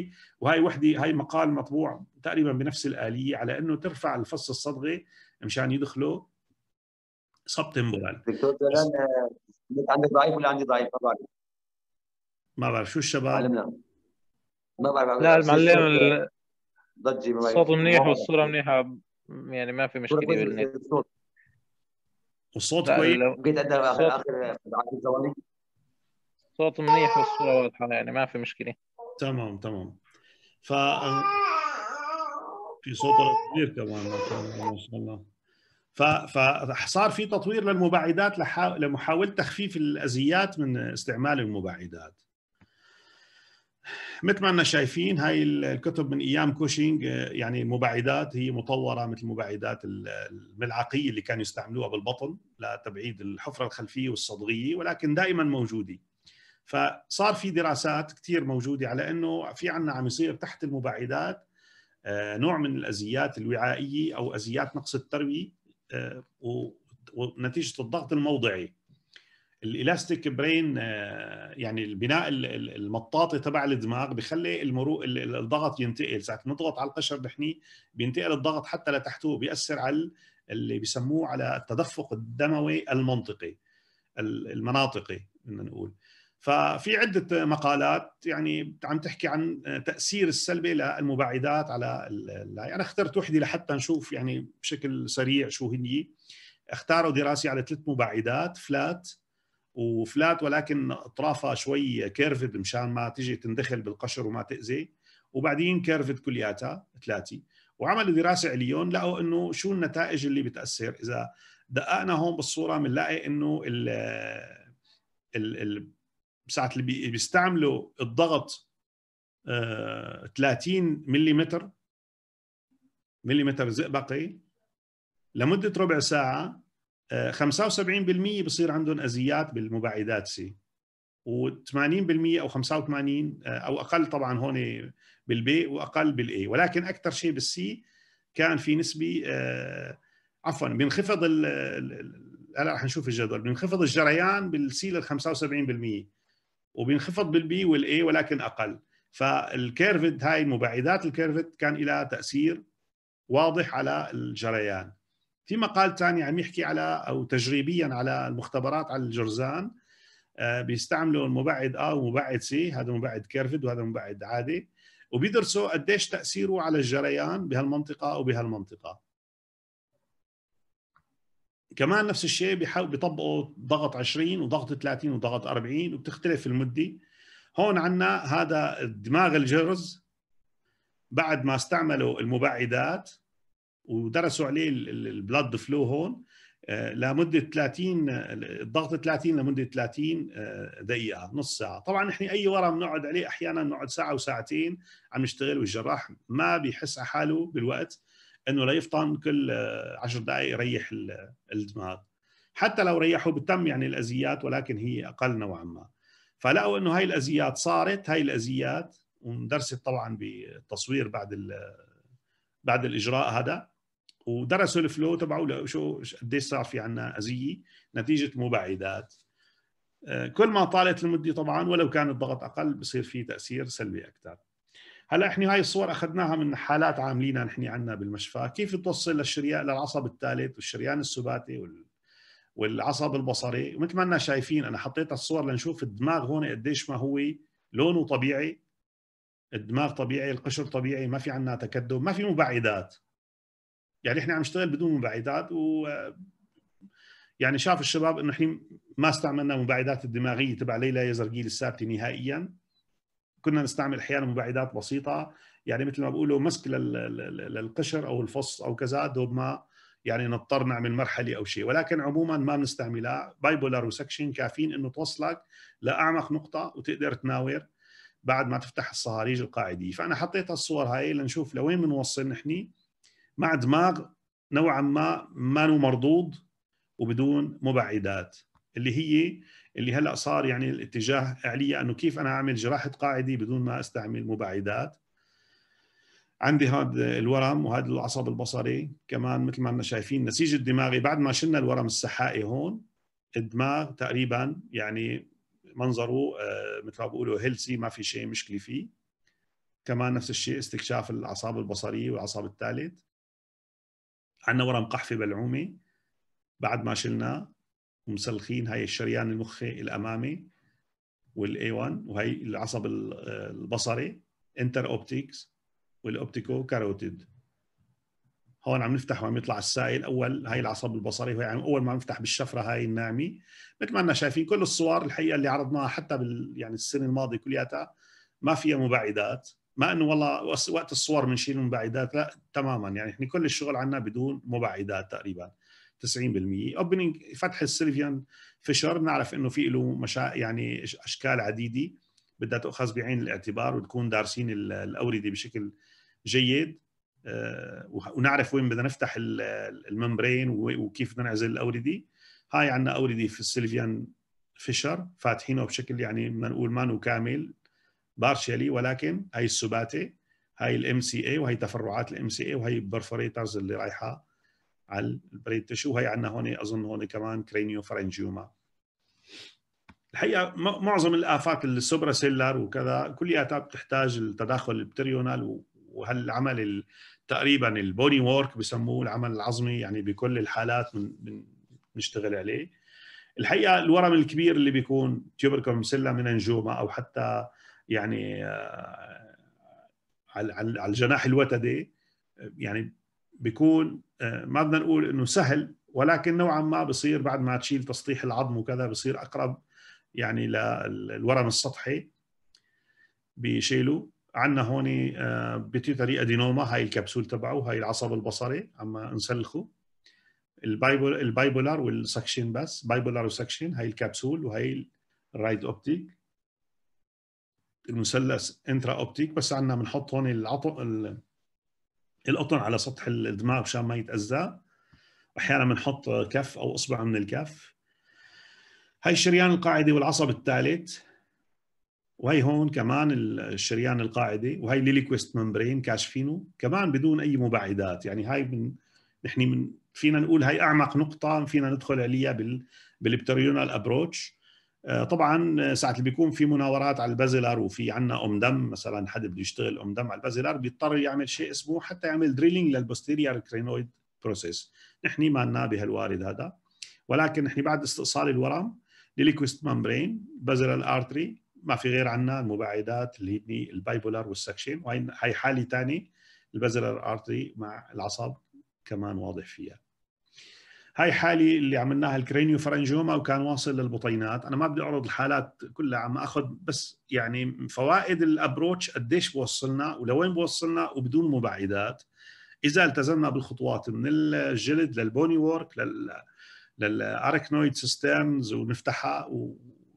وهي وحده هاي مقال مطبوع تقريبا بنفس الاليه على انه ترفع الفص الصدغي مشان يدخلوا صبت دكتور جلال عندك ضعيف ولا عندي ضعيف ما بعرف ما بعرف شو الشباب؟ علمنا ما بعرف لا المعلم ضجي الصوت منيح والصوره منيحه يعني ما في مشكله الصوت والصوت كويس بقيت اخر اخر صوت منيح والصورة واضحة يعني ما في مشكلة تمام تمام ف في صوت كبير كمان ما شاء الله ف... فصار في تطوير للمباعدات لح... لمحاولة تخفيف الأذيات من استعمال المباعدات مثل ما احنا شايفين هاي الكتب من ايام كوشينج يعني المباعدات هي مطوره مثل المباعدات الملعقيه اللي كانوا يستعملوها بالبطن لتبعيد الحفره الخلفيه والصدغيه ولكن دائما موجوده فصار في دراسات كثير موجوده على انه في عندنا عم يصير تحت المبعدات آه، نوع من الازيات الوعائيه او ازيات نقص التروي آه، ونتيجه الضغط الموضعي الالاستيك برين آه، يعني البناء المطاطي تبع الدماغ بخلي المرو... الضغط ينتقل ساعه نضغط على القشر الدحني بينتقل الضغط حتى لتحته بياثر على اللي بسموه على التدفق الدموي المنطقي المناطقي بدنا نقول ففي عده مقالات يعني عم تحكي عن تاثير السلبي للمبعدات على يعني انا اخترت وحده لحتى نشوف يعني بشكل سريع شو هني اختاروا دراسه على ثلاث مبعدات فلات وفلات ولكن اطرافها شوي كيرفد مشان ما تيجي تندخل بالقشر وما تاذي وبعدين كيرفد كلياتها ثلاثه وعملوا دراسه عليون لقوا انه شو النتائج اللي بتاثر اذا دققنا هون بالصوره بنلاقي انه ال ساعه اللي بيستعملوا الضغط 30 آه، ملم ملم زئبقي لمده ربع ساعه 75% آه، بصير عندهم اذيات بالمباعدات سي و80% او 85 آه، او اقل طبعا هون بالبي واقل بالاي ولكن اكثر شيء بالسي كان في نسبه عفوا بينخفض هلا رح نشوف الجدول بينخفض الجريان بالسي لل 75% وبينخفض بالبي والاي ولكن اقل فالكيرفد هاي مبعدات الكيرفد كان لها تاثير واضح على الجريان في مقال ثاني عم يحكي على او تجريبيا على المختبرات على الجرزان آه، بيستعملوا المبعد ا ومبعد سي هذا مبعد كيرفد وهذا مبعد عادي وبيدرسوا قديش تاثيره على الجريان بهالمنطقه وبهالمنطقه كمان نفس الشيء بيطبقوا ضغط 20 وضغط 30 وضغط 40 وبتختلف المده هون عندنا هذا دماغ الجرز بعد ما استعملوا المبعدات ودرسوا عليه البلاد فلو هون آه، لمده 30 الضغط 30 لمده 30 آه، دقيقه نص ساعه طبعا نحن اي ورم بنقعد عليه احيانا بنقعد ساعه وساعتين عم نشتغل والجراح ما بيحس على حاله بالوقت انه ليفطن كل 10 آه، دقائق يريح آه، الدماغ حتى لو ريحوا بتم يعني الازيات ولكن هي اقل نوعا ما فلقوا انه هاي الازيات صارت هاي الازيات وندرست طبعا بالتصوير بعد آه، بعد الاجراء هذا ودرسوا الفلو تبعه شو قديش صار في عندنا اذيه نتيجه مبعدات كل ما طالت المده طبعا ولو كان الضغط اقل بصير في تاثير سلبي اكثر هلا احنا هاي الصور اخذناها من حالات عاملينها نحن عندنا بالمشفى كيف توصل للشريان للعصب الثالث والشريان السباتي وال... والعصب البصري ومثل ما انا شايفين انا حطيت الصور لنشوف الدماغ هون قديش ما هو لونه طبيعي الدماغ طبيعي القشر طبيعي ما في عندنا تكدم ما في مبعدات يعني احنا عم نشتغل بدون مبعدات و يعني شاف الشباب انه احنا ما استعملنا مبعدات الدماغيه تبع ليلى يزرقيل الثابته نهائيا كنا نستعمل احيانا مبعدات بسيطه يعني مثل ما بقولوا مسك للقشر او الفص او كذا دوب ما يعني نضطر نعمل مرحله او شيء ولكن عموما ما بنستعملها بايبولار وسكشن كافيين انه توصلك لاعمق نقطه وتقدر تناور بعد ما تفتح الصهاريج القاعديه فانا حطيت الصور هاي لنشوف لوين بنوصل نحن مع دماغ نوعا ما ما مرضوض وبدون مبعدات اللي هي اللي هلا صار يعني الاتجاه عليا انه كيف انا اعمل جراحه قاعدي بدون ما استعمل مبعدات عندي هذا الورم وهذا العصب البصري كمان مثل ما احنا شايفين نسيج الدماغي بعد ما شلنا الورم السحائي هون الدماغ تقريبا يعني منظره آه، مثل ما بيقولوا هيلسي ما في شيء مشكله فيه كمان نفس الشيء استكشاف الاعصاب البصريه والعصب الثالث عندنا ورم قحفه بلعومي بعد ما شلناه ومسلخين هاي الشريان المخي الامامي والاي 1 وهي العصب البصري انتر اوبتيكس والاوبتيكو كاروتيد هون عم نفتح وعم يطلع السائل اول هاي العصب البصري هو يعني اول ما عم نفتح بالشفره هاي الناعمه مثل ما انا شايفين كل الصور الحقيقه اللي عرضناها حتى بال يعني السنه الماضيه كلياتها ما فيها مبعدات ما انه والله وقت الصور بنشيل المبعدات لا تماما يعني احنا كل الشغل عنا بدون مبعدات تقريبا 90% اوبننج فتح السيلفيان يعني فيشر بنعرف انه في له مشا... يعني اشكال عديده بدها تؤخذ بعين الاعتبار وتكون دارسين الاورده بشكل جيد آه، ونعرف وين بدنا نفتح الممبرين وكيف بدنا نعزل الاورده هاي عندنا اورده في السيلفيان يعني فيشر فاتحينه بشكل يعني بدنا نقول مانو كامل بارشلي ولكن هاي السباتي هاي الام سي اي وهي تفرعات الام سي اي وهي البرفوريترز اللي رايحه على البريد تشو هي عندنا هون اظن هون كمان كرينيو فرنجيوما الحقيقه معظم الافاق السوبرا سيلر وكذا كلياتها بتحتاج التداخل البتريونال وهالعمل تقريبا البوني وورك بسموه العمل العظمي يعني بكل الحالات من بنشتغل عليه الحقيقه الورم الكبير اللي بيكون تيوبركم سيلا من انجوما او حتى يعني آه، على الجناح الوتدي آه، يعني بيكون آه، ما بدنا نقول انه سهل ولكن نوعا ما بصير بعد ما تشيل تسطيح العظم وكذا بصير اقرب يعني للورم السطحي بيشيلوا عندنا هون آه، بتيوتري ادينوما هاي الكبسول تبعه هاي العصب البصري عم نسلخه البايبول البايبولار والسكشن بس بايبولار وسكشن هاي الكبسول وهي الرايد اوبتيك المثلث انترا اوبتيك بس عندنا بنحط هون العطق القطن على سطح الدماغ مشان ما يتاذى احيانا بنحط كف او اصبع من الكف هاي الشريان القاعدي والعصب الثالث وهي هون كمان الشريان القاعدي وهي الليليكويست ممبرين كاشفينه كمان بدون اي مبعدات يعني هاي من نحن من فينا نقول هاي اعمق نقطه فينا ندخل عليها بال بالبتريونال ابروتش آه، طبعا آه، ساعه اللي بيكون في مناورات على البازلر وفي عندنا ام دم مثلا حد بده يشتغل ام دم على البازلر بيضطر يعمل شيء اسمه حتى يعمل دريلينج للبوستيريور كرينويد بروسيس نحن ما لنا بهالوارد هذا ولكن نحن بعد استئصال الورم لليكويست ممبرين بازلر ارتري ما في غير عنا المباعدات اللي هي البايبولار والسكشن وهي حاله ثانيه البازلر ارتري مع العصب كمان واضح فيها هاي حالي اللي عملناها الكرينيو فرنجوما وكان واصل للبطينات انا ما بدي اعرض الحالات كلها عم اخذ بس يعني فوائد الابروتش قديش بوصلنا ولوين بوصلنا وبدون مبعدات اذا التزمنا بالخطوات من الجلد للبوني وورك لل للاركنويد سيستمز ونفتحها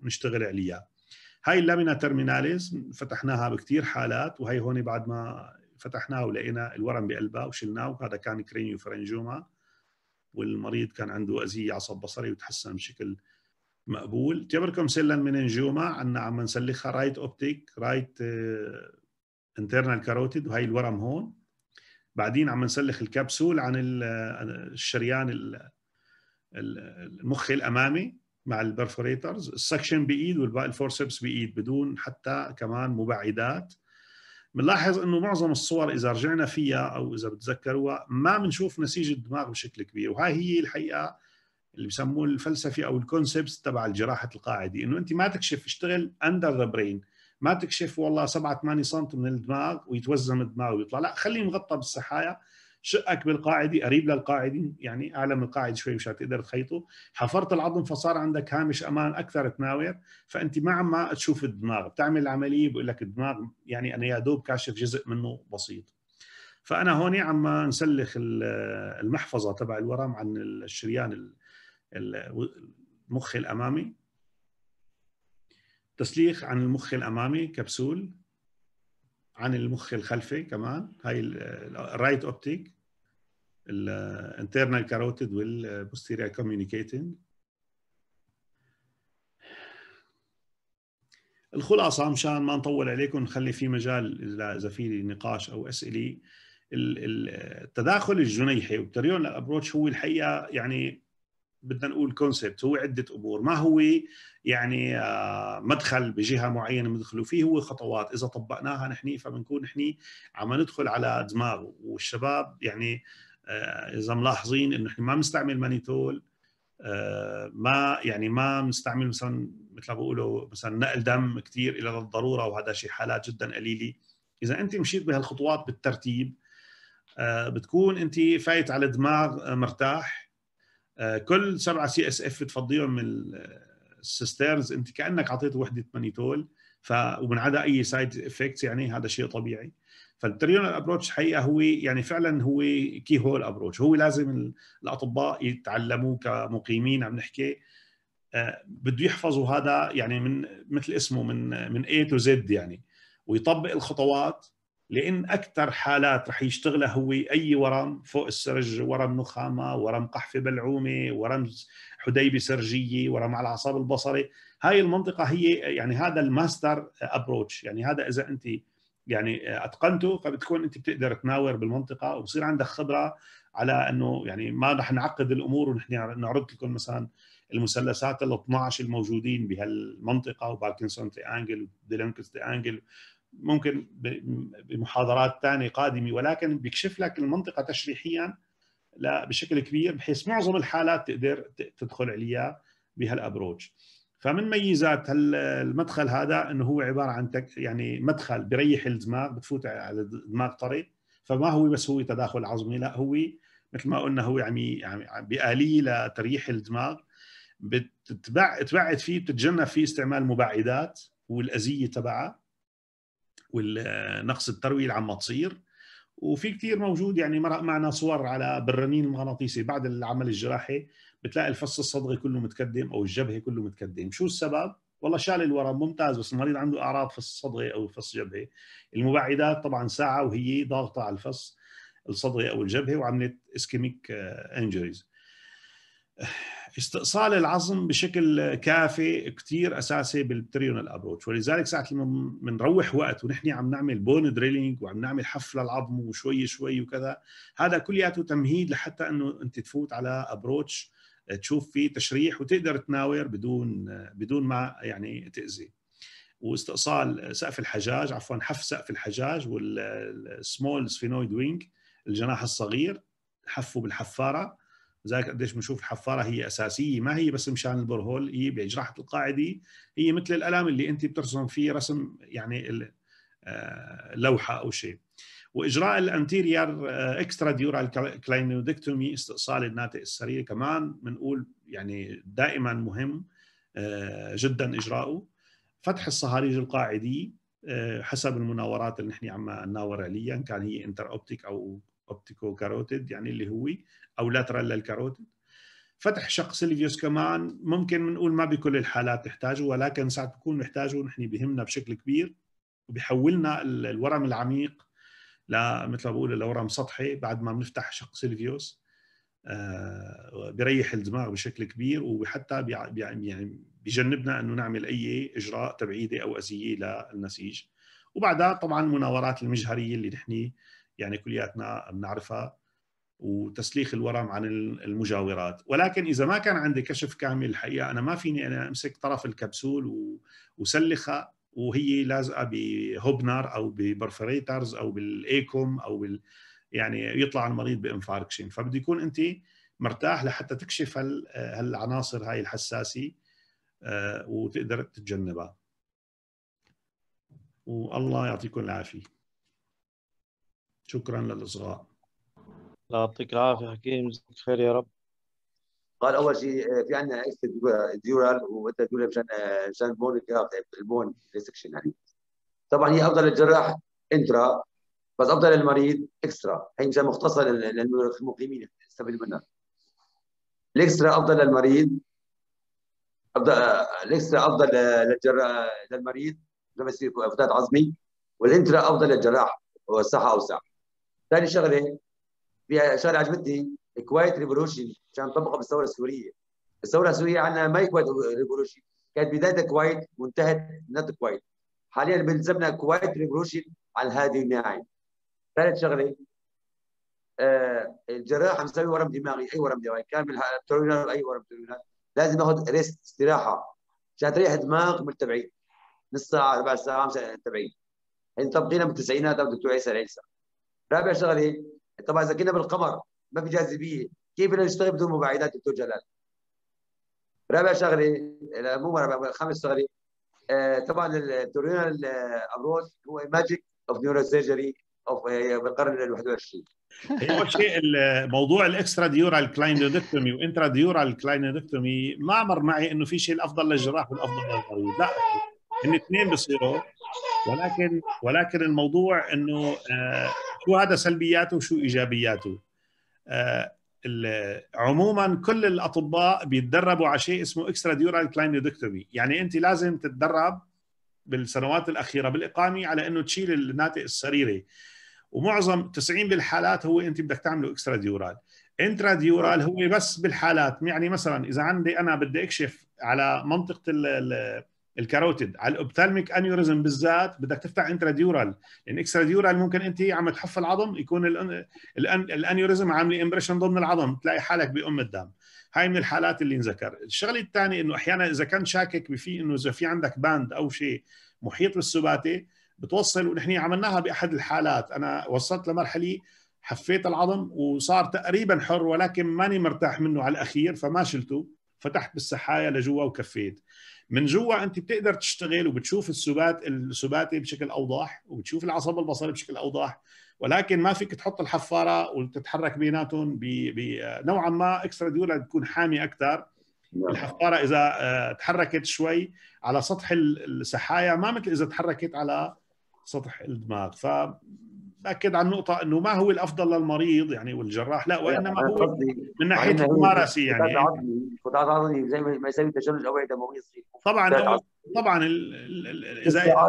ونشتغل عليها هاي اللامينا ترميناليز فتحناها بكثير حالات وهي هون بعد ما فتحناها ولقينا الورم بقلبها وشلناه وهذا كان كرينيو فرنجوما والمريض كان عنده أذية عصب بصري وتحسن بشكل مقبول جبركم سلن مننجوما عنا عم نسلخها رايت اوبتيك رايت انترنال كاروتيد وهي الورم هون بعدين عم نسلخ الكبسول عن الشريان المخ الامامي مع البرفوريترز السكشن بايد والفورسبس بايد بدون حتى كمان مبعدات بنلاحظ انه معظم الصور اذا رجعنا فيها او اذا بتذكروها ما بنشوف نسيج الدماغ بشكل كبير وهي هي الحقيقه اللي بسموه الفلسفه او الكونسبت تبع الجراحه القاعدي انه انت ما تكشف اشتغل اندر ذا برين ما تكشف والله 7 8 سم من الدماغ ويتوزم الدماغ ويطلع لا خليه مغطى بالسحايا شقك بالقاعده قريب للقاعده يعني اعلى من القاعده شوي مش تقدر تخيطه حفرت العظم فصار عندك هامش امان اكثر تناور فانت ما عم تشوف الدماغ بتعمل العمليه بقول لك الدماغ يعني انا يا دوب كاشف جزء منه بسيط فانا هون عم نسلخ المحفظه تبع الورم عن الشريان المخ الامامي تسليخ عن المخ الامامي كبسول عن المخ الخلفي كمان هاي الرايت اوبتيك الانترنال كاروتيد والبوستيريا كوميونيكيتنج الخلاصه مشان ما نطول عليكم نخلي في مجال اذا في نقاش او اسئله التداخل الجنيحي والتريون الابروتش هو الحقيقه يعني بدنا نقول كونسبت هو عده امور ما هو يعني آه، مدخل بجهه معينه بندخله فيه هو خطوات اذا طبقناها نحن فبنكون نحن عم ندخل على دماغه والشباب يعني آه، اذا ملاحظين انه احنا ما بنستعمل مانيتول آه، ما يعني ما بنستعمل مثلا مثل ما بقولوا مثلا نقل دم كثير الى الضروره وهذا شيء حالات جدا قليله اذا انت مشيت بهالخطوات بالترتيب آه، بتكون انت فايت على الدماغ مرتاح كل سبعه سي اس اف تفضيهم من السيسترز انت كانك عطيت وحده مانيتول ف عدا اي سايد افكتس يعني هذا شيء طبيعي فالتريونال ابروتش حقيقه هو يعني فعلا هو كي هول ابروتش هو لازم الاطباء يتعلموا كمقيمين عم نحكي آه، بده يحفظوا هذا يعني من مثل اسمه من من اي تو زد يعني ويطبق الخطوات لان اكثر حالات رح يشتغلها هو اي ورم فوق السرج ورم نخامه ورم قحفه بلعومه ورم حديبه سرجيه ورم على الاعصاب البصري هاي المنطقه هي يعني هذا الماستر ابروتش يعني هذا اذا انت يعني اتقنته فبتكون انت بتقدر تناور بالمنطقه وبصير عندك خبره على انه يعني ما رح نعقد الامور ونحن نعرض لكم مثلا المثلثات ال 12 الموجودين بهالمنطقه وباركنسون تريانجل تي انجل ممكن بمحاضرات ثانيه قادمه ولكن بيكشف لك المنطقه تشريحيا بشكل كبير بحيث معظم الحالات تقدر تدخل عليها بهالابروتش فمن ميزات المدخل هذا انه هو عباره عن تك يعني مدخل بريح الدماغ بتفوت على الدماغ طري فما هو بس هو تداخل عظمي لا هو مثل ما قلنا هو عم يعني، يعني بآلية لتريح الدماغ بتبعد تبعد فيه بتتجنب فيه استعمال مبعدات والأذية تبعها والنقص التروي اللي عم تصير وفي كثير موجود يعني مرق معنا صور على بالرنين المغناطيسي بعد العمل الجراحي بتلاقي الفص الصدري كله متكدم او الجبهه كله متكدم شو السبب والله شال الورم ممتاز بس المريض عنده اعراض فص صدري او فص جبهه المبعدات طبعا ساعه وهي ضاغطه على الفص الصدري او الجبهه وعملت اسكيميك انجريز آه، استئصال العظم بشكل كافي كثير اساسي بالتريونال ابروتش ولذلك ساعه لما بنروح وقت ونحن عم نعمل بون دريلينج وعم نعمل حفله العظم وشوي شوي وكذا هذا كلياته تمهيد لحتى انه انت تفوت على ابروتش تشوف فيه تشريح وتقدر تناور بدون بدون ما يعني تاذي واستئصال سقف الحجاج عفوا حف سقف الحجاج والسمول سفينويد وينج الجناح الصغير حفه بالحفاره لذلك قديش بنشوف الحفاره هي اساسيه ما هي بس مشان البرهول هي بجراحه القاعدي هي مثل الالام اللي انت بترسم فيه رسم يعني آه، لوحه او شيء واجراء الانتيريور اكسترا ديورال كلينودكتومي استئصال الناتئ السريري كمان بنقول يعني دائما مهم آه، جدا اجراؤه فتح الصهاريج القاعديه آه، حسب المناورات اللي نحن عم نناور حاليا كان هي انتر اوبتيك او اوبتيكو كاروتيد يعني اللي هو او لاترال للكاروتيد فتح شق سيلفيوس كمان ممكن بنقول ما بكل الحالات نحتاجه ولكن ساعات بكون محتاجه نحن بهمنا بشكل كبير وبيحولنا الورم العميق لا مثل ما بقول لورم سطحي بعد ما بنفتح شق سيلفيوس آه، بيريح الدماغ بشكل كبير وحتى يعني بجنبنا انه نعمل اي اجراء تبعيدي او اذيه للنسيج وبعدها طبعا المناورات المجهريه اللي نحن يعني كلياتنا بنعرفها وتسليخ الورم عن المجاورات ولكن اذا ما كان عندي كشف كامل الحقيقه انا ما فيني انا امسك طرف الكبسول وسلخها وهي لازقه بهوبنر او ببرفريترز او بالايكوم او بال يعني يطلع المريض بانفاركشن فبده يكون انت مرتاح لحتى تكشف هالعناصر هاي الحساسه آه، وتقدر تتجنبها والله يعطيكم العافيه شكرا للاصغاء الله يعطيك العافيه حكيم جزاك خير يا رب قال اول شيء آه، في عندنا وانت تقول مشان آه، مشان البون طيب، البون ريسكشن يعني طبعا هي افضل للجراح انترا بس افضل للمريض اكسترا هي مشان مختصه للمقيمين نستفيد منها الاكسترا افضل للمريض افضل آه، الاكسترا افضل للجراح للمريض لما يصير فتات عظمي والانترا افضل للجراح والساحه اوسع ثاني شغله فيها شغله عجبتني كويت ريفولوشن عشان طبقه بالثوره السوريه الثوره السوريه عندنا ما كويت ريفولوشن كانت بدايه الكويت وانتهت نت الكويت حاليا بيلزمنا كويت ريفولوشن على هذه الناحيه ثالث شغله آه الجراح مسوي ورم دماغي اي ورم دماغي كان بالترمينال اي ورم ترمينال لازم ياخذ ريست استراحه عشان تريح دماغ من التبعيد نص ساعه ربع ساعه خمس يعني طبقينا من التسعينات دكتور عيسى العيسى رابع شغله طبعا اذا كنا بالقمر ما في جاذبيه كيف بدنا نشتغل بدون مبعدات دكتور جلال رابع شغله مو رابع خامس شغله آه طبعا التورينال ابروس هو ماجيك اوف نيورو سيرجري اوف بالقرن ال 21 هو شيء موضوع الاكسترا ديورال كلاينودكتومي وانترا ديورال كلاينودكتومي ما مر معي انه في شيء الافضل للجراح والافضل للمريض لا هن اثنين بصيروا ولكن ولكن الموضوع انه آه شو هذا سلبياته وشو ايجابياته آه، عموما كل الاطباء بيتدربوا على شيء اسمه اكسترا ديورال كلاينيدكتومي يعني انت لازم تتدرب بالسنوات الاخيره بالاقامه على انه تشيل الناتئ السريري ومعظم 90 بالحالات هو انت بدك تعمله اكسترا ديورال انترا ديورال هو بس بالحالات يعني مثلا اذا عندي انا بدي اكشف على منطقه الكاروتيد على الاوبثالميك انيوريزم بالذات بدك تفتح انتراديورال لان ديورال ممكن انت عم تحف العظم يكون الانيوريزم عامله امبريشن ضمن العظم تلاقي حالك بام الدم هاي من الحالات اللي انذكر الشغله الثانيه انه احيانا اذا كان شاكك بفي انه اذا في عندك باند او شيء محيط بالسباتي بتوصل ونحن عملناها باحد الحالات انا وصلت لمرحله حفيت العظم وصار تقريبا حر ولكن ماني مرتاح منه على الاخير فما شلته فتحت بالسحايا لجوا وكفيت من جوا انت بتقدر تشتغل وبتشوف السبات السباتي بشكل اوضح وبتشوف العصب البصري بشكل اوضح ولكن ما فيك تحط الحفاره وتتحرك بيناتهم ب نوعا ما اكسترا ديولا تكون حامي اكثر نعم. الحفاره اذا آه، تحركت شوي على سطح السحايا ما مثل اذا تحركت على سطح الدماغ ف باكد على النقطه انه ما هو الافضل للمريض يعني والجراح لا إيه، وانما هو من ناحيه الممارسه يعني قطاعات عضلي زي ما يسمي تشنج اوعيه دمويه طبعا طبعا اذا إيه،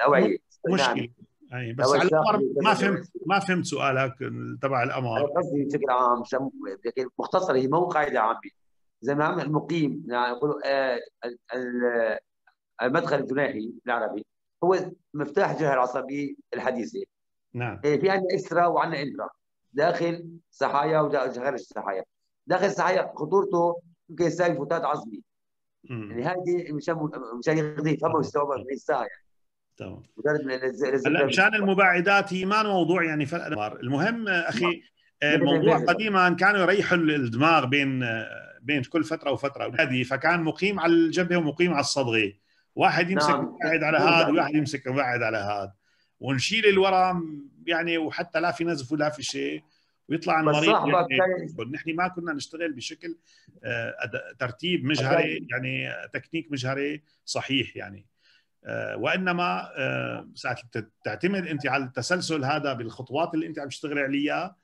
الاوعيه إيه، نعم. مشكله اي بس على ما فهمت ما فهمت سؤالك تبع الامر قصدي بشكل عام مختصر هي مو قاعده عامه زي ما عم المقيم يعني يقولوا آه، المدخل الجناحي العربي هو مفتاح الجهه العصبيه الحديثه نعم إيه، في عندنا إسرا وعندنا إنترا داخل سحايا وخارج السحايا داخل السحايا خطورته ممكن يساوي فتات عظمي يعني هذه مشان مشان يقضي يفهمها ويستوعبها في الساعه يعني تمام هلا مشان المباعدات هي ما موضوع يعني فرق المهم اخي آه، الموضوع قديما كانوا يريحوا الدماغ بين آه، بين كل فتره وفتره هذه فكان مقيم على الجبهه ومقيم على الصدغه واحد يمسك نعم. على نعم. هذا وواحد يمسك مباعد على هذا ونشيل الورم يعني وحتى لا في نزف ولا في شيء ويطلع المريض يعني نحن ما كنا نشتغل بشكل آه، ترتيب مجهري يعني تكنيك مجهري صحيح يعني آه، وانما آه، ساعه تعتمد انت على التسلسل هذا بالخطوات اللي انت عم تشتغل عليها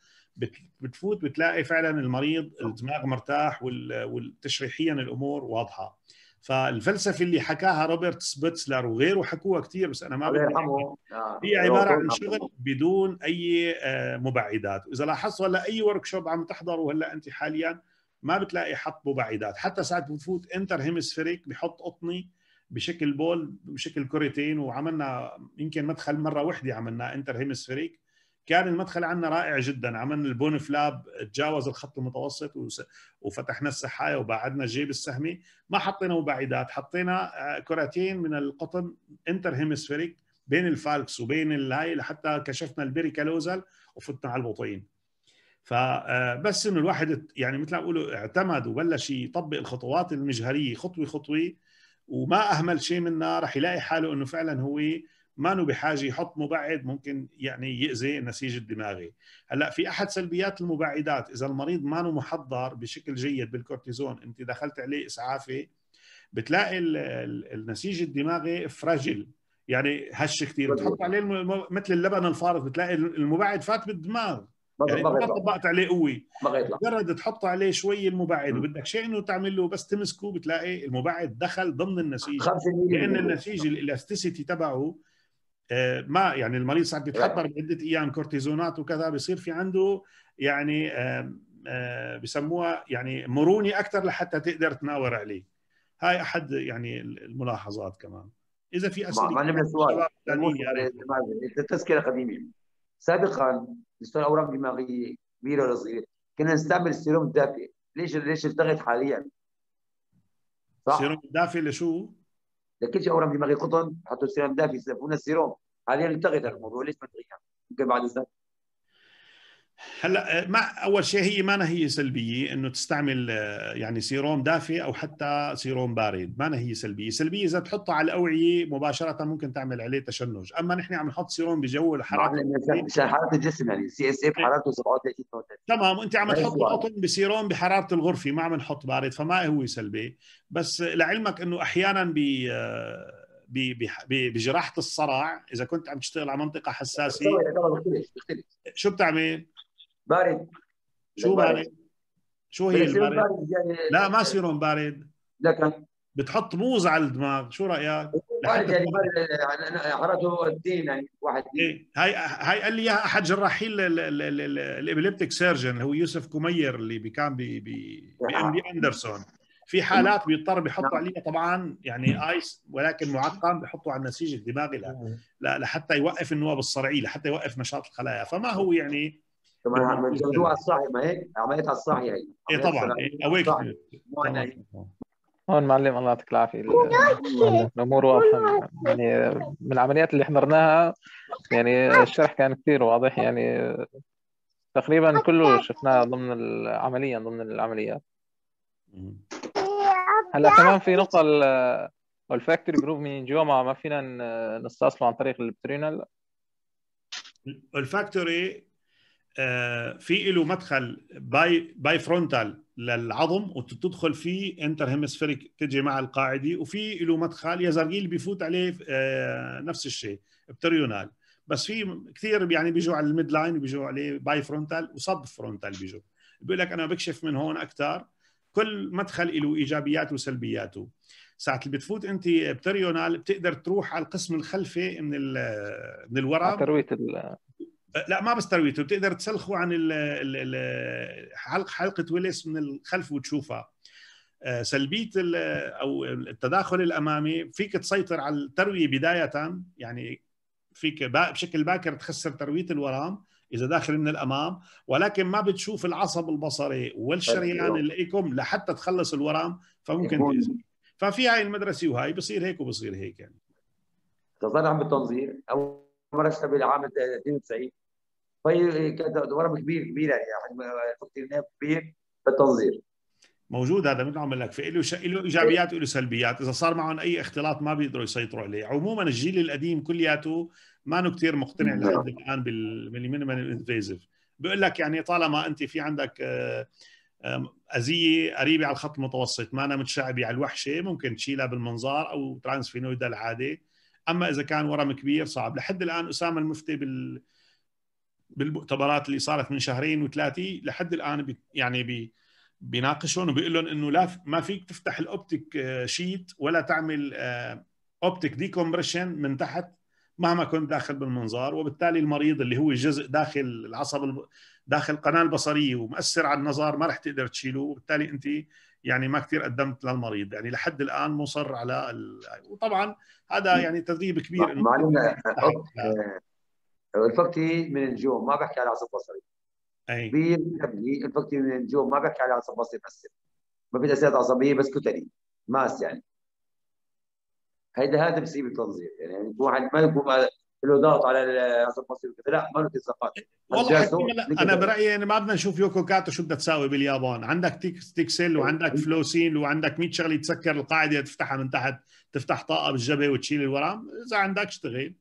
بتفوت بتلاقي فعلا المريض الدماغ مرتاح والتشريحيا الامور واضحه فالفلسفه اللي حكاها روبرت سبيتسلر وغيره حكوها كثير بس انا ما بدي آه، هي عباره عن شغل بدون اي آه، مبعدات واذا لاحظت هلا اي ورك شوب عم تحضره هلا انت حاليا ما بتلاقي حط مبعدات حتى ساعه بفوت انتر هيمسفيريك بحط قطني بشكل بول بشكل كرتين وعملنا يمكن مدخل مره وحده عملنا انتر هيمسفيريك كان المدخل عندنا رائع جدا عملنا البونف لاب تجاوز الخط المتوسط وفتحنا السحايا وبعدنا الجيب السهمي ما حطينا مبعدات حطينا آه، كرتين من القطن انتر هيمسفيريك بين الفالكس وبين الهاي لحتى كشفنا البريكالوزل وفتنا على البطين فبس آه، انه الواحد يعني مثل ما بقولوا اعتمد وبلش يطبق الخطوات المجهريه خطوه خطوه وما اهمل شيء منها رح يلاقي حاله انه فعلا هو ما بحاجه يحط مبعد ممكن يعني ياذي النسيج الدماغي هلا في احد سلبيات المبعدات اذا المريض ما محضر بشكل جيد بالكورتيزون انت دخلت عليه اسعافه بتلاقي النسيج الدماغي فراجل يعني هش كثير بتحط عليه المو... مثل اللبن الفارط بتلاقي المبعد فات بالدماغ يعني ما طبقت عليه قوي مجرد تحط عليه شوي المبعد وبدك شيء انه تعمل له بس تمسكه بتلاقي المبعد دخل ضمن النسيج لان النسيج الالاستيسيتي تبعه آه، ما يعني المريض صار إيه. بيتحضر بعده ايام كورتيزونات وكذا بيصير في عنده يعني آه، آه، بسموها يعني مرونه اكثر لحتى تقدر تناور عليه هاي احد يعني الملاحظات كمان اذا في اسئله ما نبدا سؤال يعني. تذكره قديمه سابقا استشفاء اوراق دماغيه كبيره ولا صغيره كنا نستعمل السيروم الدافئ ليش ليش التغت حاليا؟ صح؟ السيروم الدافئ لشو؟ لكن شيء اورام دماغي قطن حطوا السيرام دافي يسلفونا السيروم هذه نلتغي ذاك الموضوع ليش ما نلغيها؟ ممكن بعد الزمن هلا آه، مع اول شيء هي ما هي سلبيه انه تستعمل آه، يعني سيروم دافئ او حتى سيروم بارد ما هي سلبيه سلبيه اذا تحطها على الاوعيه مباشره ممكن تعمل عليه تشنج اما نحن عم نحط سيروم بجو الحراره حراره الجسم يعني سي اس اف إيه. حرارته 37 تمام انت عم تحط قطن يعني. بسيروم بحراره الغرفه ما عم نحط بارد فما هو سلبي بس لعلمك انه احيانا ب آه، بجراحه الصرع اذا كنت عم تشتغل على منطقه حساسه شو بتعمل؟ بارد شو بارد؟ شو هي البارد؟ يعني لا ما سيرون بارد لكن بتحط موز على الدماغ شو رايك؟ بارد يعني بارد حرارته الدين يعني واحد دين. إيه، هاي هاي قال لي اياها احد جراحين الابليبتيك سيرجن اللي هو يوسف كمير اللي كان ب ام بي اندرسون في حالات بيضطر بيحطوا نعم. عليها طبعا يعني ايس ولكن معقم بيحطوا على النسيج الدماغي نعم. لحتى يوقف النواب الصرعيه لحتى يوقف نشاط الخلايا فما هو يعني على ما هيك هي إيه، طبعا إيه، اويك هون معلم الله يعطيك العافيه الامور واضحه يعني من العمليات اللي حضرناها يعني الشرح كان كثير واضح يعني تقريبا كله شفناه ضمن عمليا ضمن العمليات هلا كمان في نقطه الفاكتوري جروب من جيوما ما فينا نستأصله عن طريق البترينال الفاكتوري في له مدخل باي باي فرونتال للعظم وتدخل فيه انتر هيمسفيريك تجي مع القاعدي وفي له مدخل يزرقيل بيفوت عليه آه، نفس الشيء بتريونال بس في كثير يعني بيجوا على الميد لاين بيجوا عليه باي فرونتال وسب فرونتال بيجوا بيقول لك انا بكشف من هون اكثر كل مدخل له ايجابياته وسلبياته ساعه اللي بتفوت انت بتريونال بتقدر تروح على القسم الخلفي من آه، من الورم ترويه لا ما بس ترويته بتقدر تسلخه عن ال ال حلق حلقه ويلس من الخلف وتشوفها آه، سلبيه او التداخل الامامي فيك تسيطر على الترويه بدايه يعني فيك بشكل باكر تخسر ترويه الورام اذا داخل من الامام ولكن ما بتشوف العصب البصري والشريان أيوه. الايكوم لحتى تخلص الورام فممكن ففي هاي المدرسه وهاي بصير هيك وبصير هيك يعني تظل عم بالتنظير او مارسنا بالعام 92 فهي طيب، كانت برامج كبيره كبيره يعني حجم كبير بالتنظير موجود هذا مثل عم لك في ش... له ايجابيات وله سلبيات، اذا صار معهم اي اختلاط ما بيقدروا يسيطروا عليه، عموما الجيل القديم كلياته ما انه كثير مقتنع نعم. لحد الان بالمينيمال انفيزف بقول لك يعني طالما انت في عندك آه، اذيه قريبه على الخط المتوسط، ما أنا متشعبه على الوحشه ممكن تشيلها بالمنظار او ترانسفينويدا العادي اما اذا كان ورم كبير صعب لحد الان اسامه المفتي بال بالمؤتمرات اللي صارت من شهرين وثلاثه لحد الان بي يعني بي بيناقشهم وبيقول لهم انه لا ما فيك تفتح الاوبتيك آه، شيت ولا تعمل آه، اوبتيك ديكومبريشن من تحت مهما كنت داخل بالمنظار وبالتالي المريض اللي هو جزء داخل العصب داخل القناه البصريه ومؤثر على النظر ما راح تقدر تشيله وبالتالي انت يعني ما كثير قدمت للمريض يعني لحد الان مصر على ال... وطبعا هذا يعني تدريب كبير معلومه الفقتي من الجو ما بحكي على عصب بصري اي بالكبدي الفقتي من الجو ما بحكي على عصب بصري بس ما في اسياد عصبيه بس كتلي ماس يعني هيدا هذا بصير بالتنظير يعني يكون ما يكون له ضغط على هذا المصير لا ما له الصفقات والله انا برايي يعني ما بدنا نشوف يوكو كاتو شو بدها تساوي باليابان عندك تيكسل وعندك أيوة. فلوسين وعندك 100 شغله تسكر القاعده تفتحها من تحت تفتح طاقه بالجبهه وتشيل الورم اذا عندك اشتغل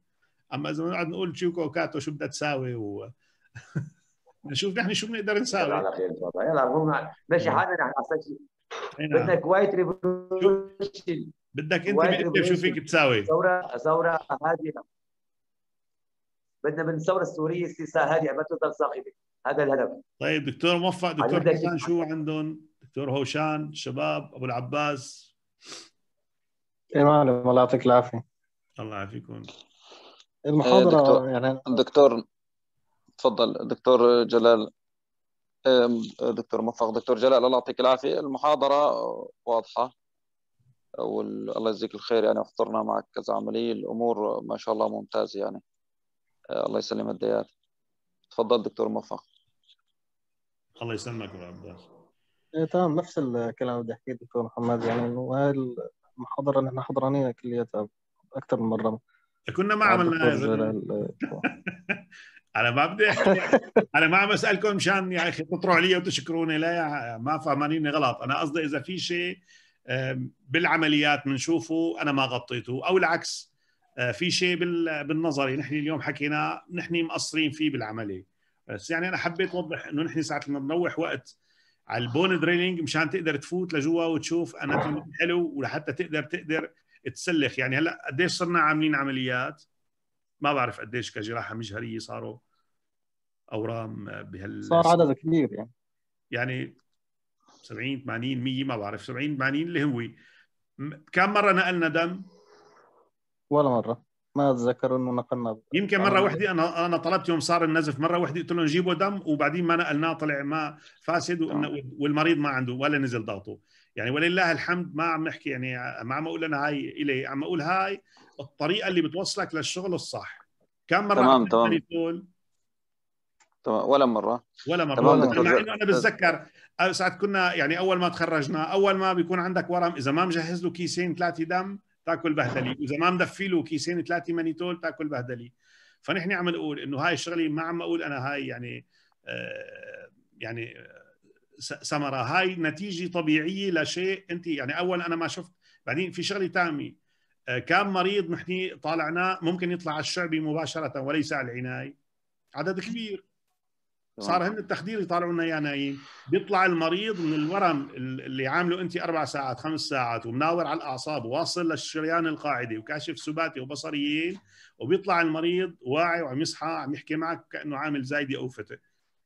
اما اذا بنقعد نقول تشيكو كاتو شو بدها تساوي و نشوف نحن شو بنقدر نساوي على خير ان شاء الله يلا هم ماشي حالنا نحن احسن نعم. شيء بدك وايت ريفولوشن بدك انت شو فيك تساوي ثوره ثوره هادئه بدنا من الثوره السوريه السياسه هادئه ما تفضل صاخبه هذا الهدف طيب دكتور موفق دكتور حسان شو عندهم دكتور هوشان شباب ابو العباس ايمان الله يعطيك العافيه الله يعافيكم المحاضره إيه، دكتور يعني دكتور تفضل دكتور جلال دكتور موفق دكتور جلال الله يعطيك العافيه المحاضره واضحه والله يجزيك الخير يعني فطرنا معك كذا عمليه الامور ما شاء الله ممتازه يعني آه، الله يسلمك الديار تفضل دكتور موفق الله يسلمك ابو عباس إيه، تمام نفس الكلام اللي حكيه الدكتور محمد يعني انه هاي المحاضره اللي احنا حضرانيها كلياتها اكثر من مره كنا إيه، ما عملنا انا ما بدي انا ما عم اسالكم مشان يا اخي يعني تطروا علي وتشكروني لا يا ما فهمانيني غلط انا قصدي اذا في شيء بالعمليات بنشوفه انا ما غطيته او العكس آه، في شيء بالنظري يعني نحن اليوم حكينا نحن مقصرين فيه بالعمليه بس يعني انا حبيت اوضح انه نحن ساعه ما بنروح وقت على البون دريلينج مشان تقدر تفوت لجوا وتشوف انا آه. حلو ولحتى تقدر تقدر تسلخ يعني هلا قديش صرنا عاملين عمليات ما بعرف قديش كجراحه مجهريه صاروا اورام بهال صار عدد كبير يعني يعني 70 80 100 ما بعرف 70 80 اللي هو كم مره نقلنا دم ولا مره ما اتذكر انه نقلنا يمكن مره واحده انا انا طلبت يوم صار النزف مره واحده قلت لهم جيبوا دم وبعدين ما نقلناه طلع ما فاسد آه. والمريض ما عنده ولا نزل ضغطه يعني ولله الحمد ما عم نحكي يعني ما عم اقول انا هاي الي عم اقول هاي الطريقه اللي بتوصلك للشغل الصح كم مره تمام تمام تمام ولا مره ولا مره تمام مع انه انا بتذكر ساعات كنا يعني اول ما تخرجنا اول ما بيكون عندك ورم اذا ما مجهز له كيسين ثلاثه دم تاكل بهدله واذا ما مدفي له كيسين ثلاثه مانيتول تاكل بهدله فنحن عم نقول انه هاي الشغله ما عم اقول انا هاي يعني آه، يعني ثمره هاي نتيجه طبيعيه لشيء انت يعني اول انا ما شفت بعدين في شغله تامه آه، كان مريض نحن طالعناه ممكن يطلع على الشعبي مباشره وليس على العنايه عدد كبير صار هن التخدير يطالعوا لنا يعني اياه نايم بيطلع المريض من الورم اللي عامله انت اربع ساعات خمس ساعات ومناور على الاعصاب واصل للشريان القاعدي وكاشف سباتي وبصريين وبيطلع المريض واعي وعم يصحى عم يحكي معك كانه عامل زايده او فتة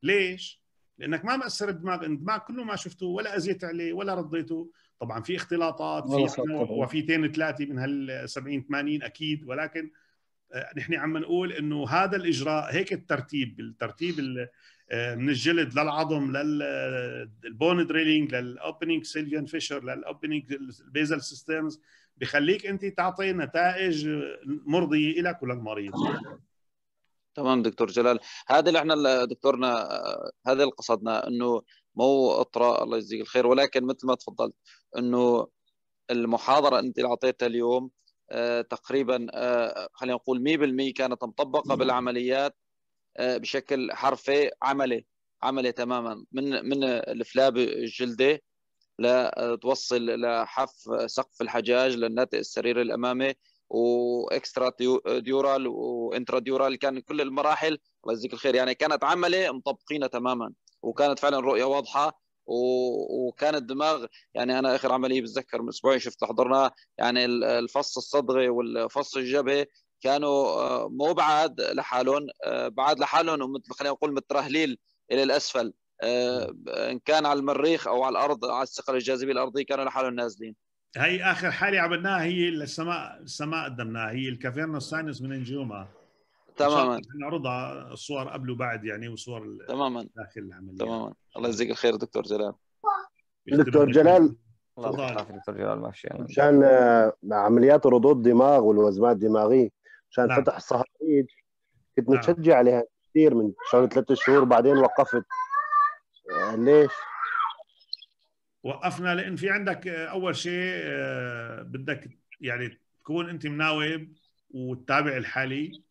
ليش؟ لانك ما مأثر الدماغ الدماغ كله ما شفته ولا اذيت عليه ولا رضيته طبعا في اختلاطات في وفي ثلاثه من هال 70 80 اكيد ولكن آه، نحن عم نقول انه هذا الاجراء هيك الترتيب الترتيب آه، من الجلد للعظم للبون دريلينج للاوبننج سيلفيان فيشر للاوبننج البيزل سيستمز بخليك انت تعطي نتائج مرضيه لك وللمريض تمام دكتور جلال هذا اللي احنا دكتورنا آه، هذا اللي قصدنا انه مو اطراء الله يجزيك الخير ولكن مثل ما تفضلت انه المحاضره انت اللي اعطيتها اليوم آه، تقريبا آه، خلينا نقول 100% كانت مطبقه بالعمليات آه، بشكل حرفي عملي عملي تماما من من الفلاب الجلدي لتوصل لحف سقف الحجاج للناتئ السرير الامامي واكسترا ديورال وانترا ديورال كان كل المراحل الله يجزيك الخير يعني كانت عملي مطبقينها تماما وكانت فعلا رؤيه واضحه وكان الدماغ يعني انا اخر عمليه بتذكر من اسبوعين شفت حضرناه يعني الفص الصدغي والفص الجبهي كانوا آه، مو بعاد لحالهم آه، بعاد لحالهم خلينا نقول مترهليل الى الاسفل آه، ان كان على المريخ او على الارض على الثقل الجاذبيه الارضيه كانوا لحالهم نازلين هي اخر حاله عملناها هي السماء السماء قدمناها هي الكافيرنا ساينس من نجومها تماما نعرض الصور قبل وبعد يعني وصور تماما داخل العمليه تماما الله يجزيك الخير دكتور جلال دكتور جلال الله يعافيك دكتور جلال ما في مشان آه، عمليات الردود الدماغ والوزمات الدماغيه مشان نعم. فتح الصهاريج كنت نعم. متشجع عليها كثير من شهر ثلاثة شهور بعدين وقفت آه، ليش؟ وقفنا لان في عندك آه، اول شيء بدك يعني تكون انت مناوب وتتابع الحالي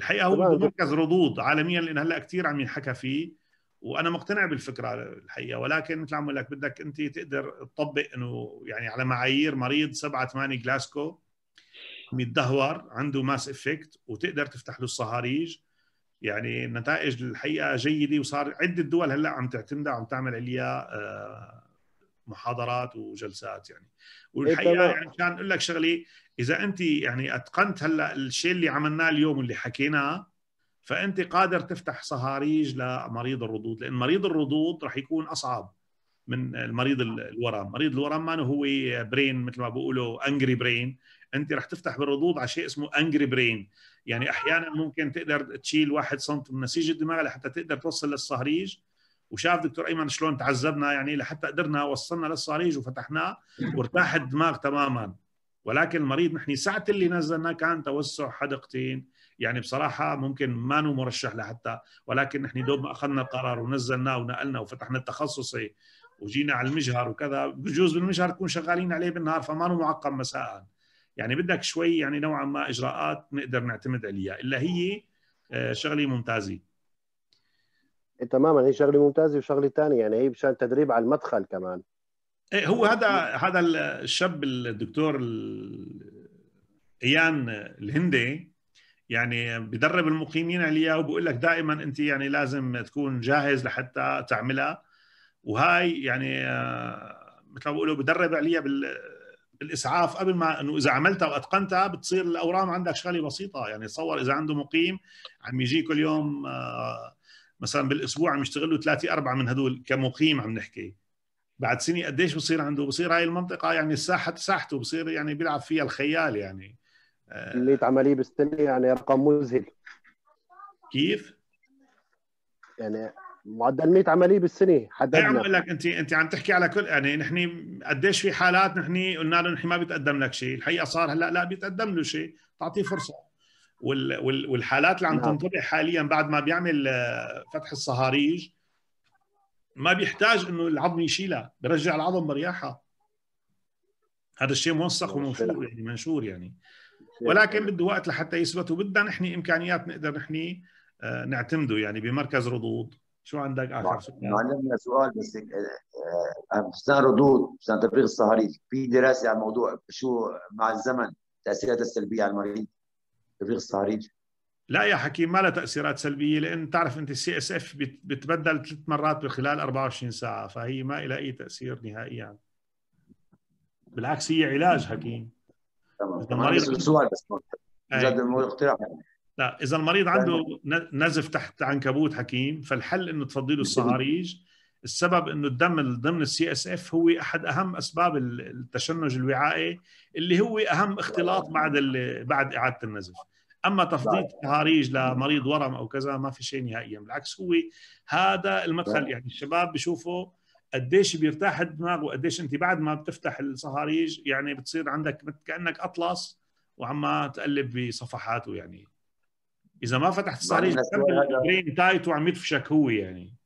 الحقيقه هو مركز رضوض عالميا لان هلا كثير عم ينحكى فيه وانا مقتنع بالفكره الحقيقه ولكن مثل عم لك بدك انت تقدر تطبق انه يعني على معايير مريض 7 8 جلاسكو عم يتدهور عنده ماس افكت وتقدر تفتح له الصهاريج يعني النتائج الحقيقه جيده وصار عده دول هلا عم تعتمدها عم تعمل عليها آه، محاضرات وجلسات يعني إيه، والحقيقه يعني مشان اقول لك شغله اذا انت يعني اتقنت هلا الشيء اللي عملناه اليوم اللي حكيناه فانت قادر تفتح صهاريج لمريض الرضوض لان مريض الرضوض رح يكون اصعب من المريض الورم مريض الورم ما هو برين مثل ما بيقولوا انجري برين انت رح تفتح بالردود على شيء اسمه انجري برين يعني احيانا ممكن تقدر تشيل واحد سنت من نسيج الدماغ لحتى تقدر توصل للصهريج وشاف دكتور ايمن شلون تعذبنا يعني لحتى قدرنا وصلنا للصريج وفتحناه وارتاح الدماغ تماما ولكن المريض نحن ساعه اللي نزلناه كان توسع حدقتين يعني بصراحه ممكن ما نو مرشح لحتى ولكن نحن دوب ما اخذنا القرار ونزلناه ونقلنا وفتحنا التخصصي وجينا على المجهر وكذا بجوز بالمجهر تكون شغالين عليه بالنهار فما نو معقم مساء يعني بدك شوي يعني نوعا ما اجراءات نقدر نعتمد عليها الا هي آه، شغله ممتازه تماما هي شغله ممتازه وشغله ثانيه يعني هي مشان تدريب على المدخل كمان ايه هو هذا هذا الشاب الدكتور ايان الهندي يعني بدرب المقيمين عليها وبقول لك دائما انت يعني لازم تكون جاهز لحتى تعملها وهاي يعني آه، مثل ما بقولوا بدرب عليها بال الاسعاف قبل ما انه اذا عملتها واتقنتها بتصير الاورام عندك شغله بسيطه يعني تصور اذا عنده مقيم عم يجي كل يوم آه مثلا بالاسبوع عم يشتغل له ثلاثه اربعه من هدول كمقيم عم نحكي بعد سنه قديش بصير عنده بصير هاي المنطقه يعني الساحه ساحته بصير يعني بيلعب فيها الخيال يعني آه. اللي عمليه بالسنه يعني رقم مذهل كيف؟ يعني معدل 100 عمليه بالسنه حددنا إيه، عم اقول لك انت انت عم تحكي على كل يعني نحن قديش في حالات نحن قلنا له نحن ما بيتقدم لك شيء الحقيقه صار هلا لا بيتقدم له شيء تعطيه فرصه والحالات اللي عم نعم. تنطبق حاليا بعد ما بيعمل آه، فتح الصهاريج ما بيحتاج انه العظم يشيلها بيرجع العظم برياحها هذا الشيء موثق ومنشور يعني منشور يعني ولكن بده وقت لحتى يثبت وبدنا نحن امكانيات نقدر نحن آه، نعتمده يعني بمركز ردود شو عندك اخر سؤال؟ معلمنا سؤال بس آه، استاذ ردود عشان تفريغ الصهاريج في دراسه على الموضوع شو مع الزمن تاثيراتها السلبيه على المريض تبليغ الصعريج لا يا حكيم ما لها تاثيرات سلبيه لان تعرف انت السي اس اف بتبدل ثلاث مرات بخلال 24 ساعه فهي ما لها اي تاثير نهائيا بالعكس هي علاج حكيم تمام المريض سؤال بس جد اقتراح لا اذا المريض عنده نزف تحت عنكبوت حكيم فالحل انه تفضي له الصهاريج السبب انه الدم ضمن السي اس اف هو احد اهم اسباب التشنج الوعائي اللي هو اهم اختلاط بعد بعد اعاده النزف اما تفضيل تهاريج نعم. لمريض ورم او كذا ما في شيء نهائيا بالعكس هو هذا المدخل نعم. يعني الشباب بيشوفوا قديش بيرتاح الدماغ وقديش انت بعد ما بتفتح الصهاريج يعني بتصير عندك كانك اطلس وعم تقلب بصفحاته يعني اذا ما فتحت الصهاريج نعم، البرين تايت وعم يدفشك هو يعني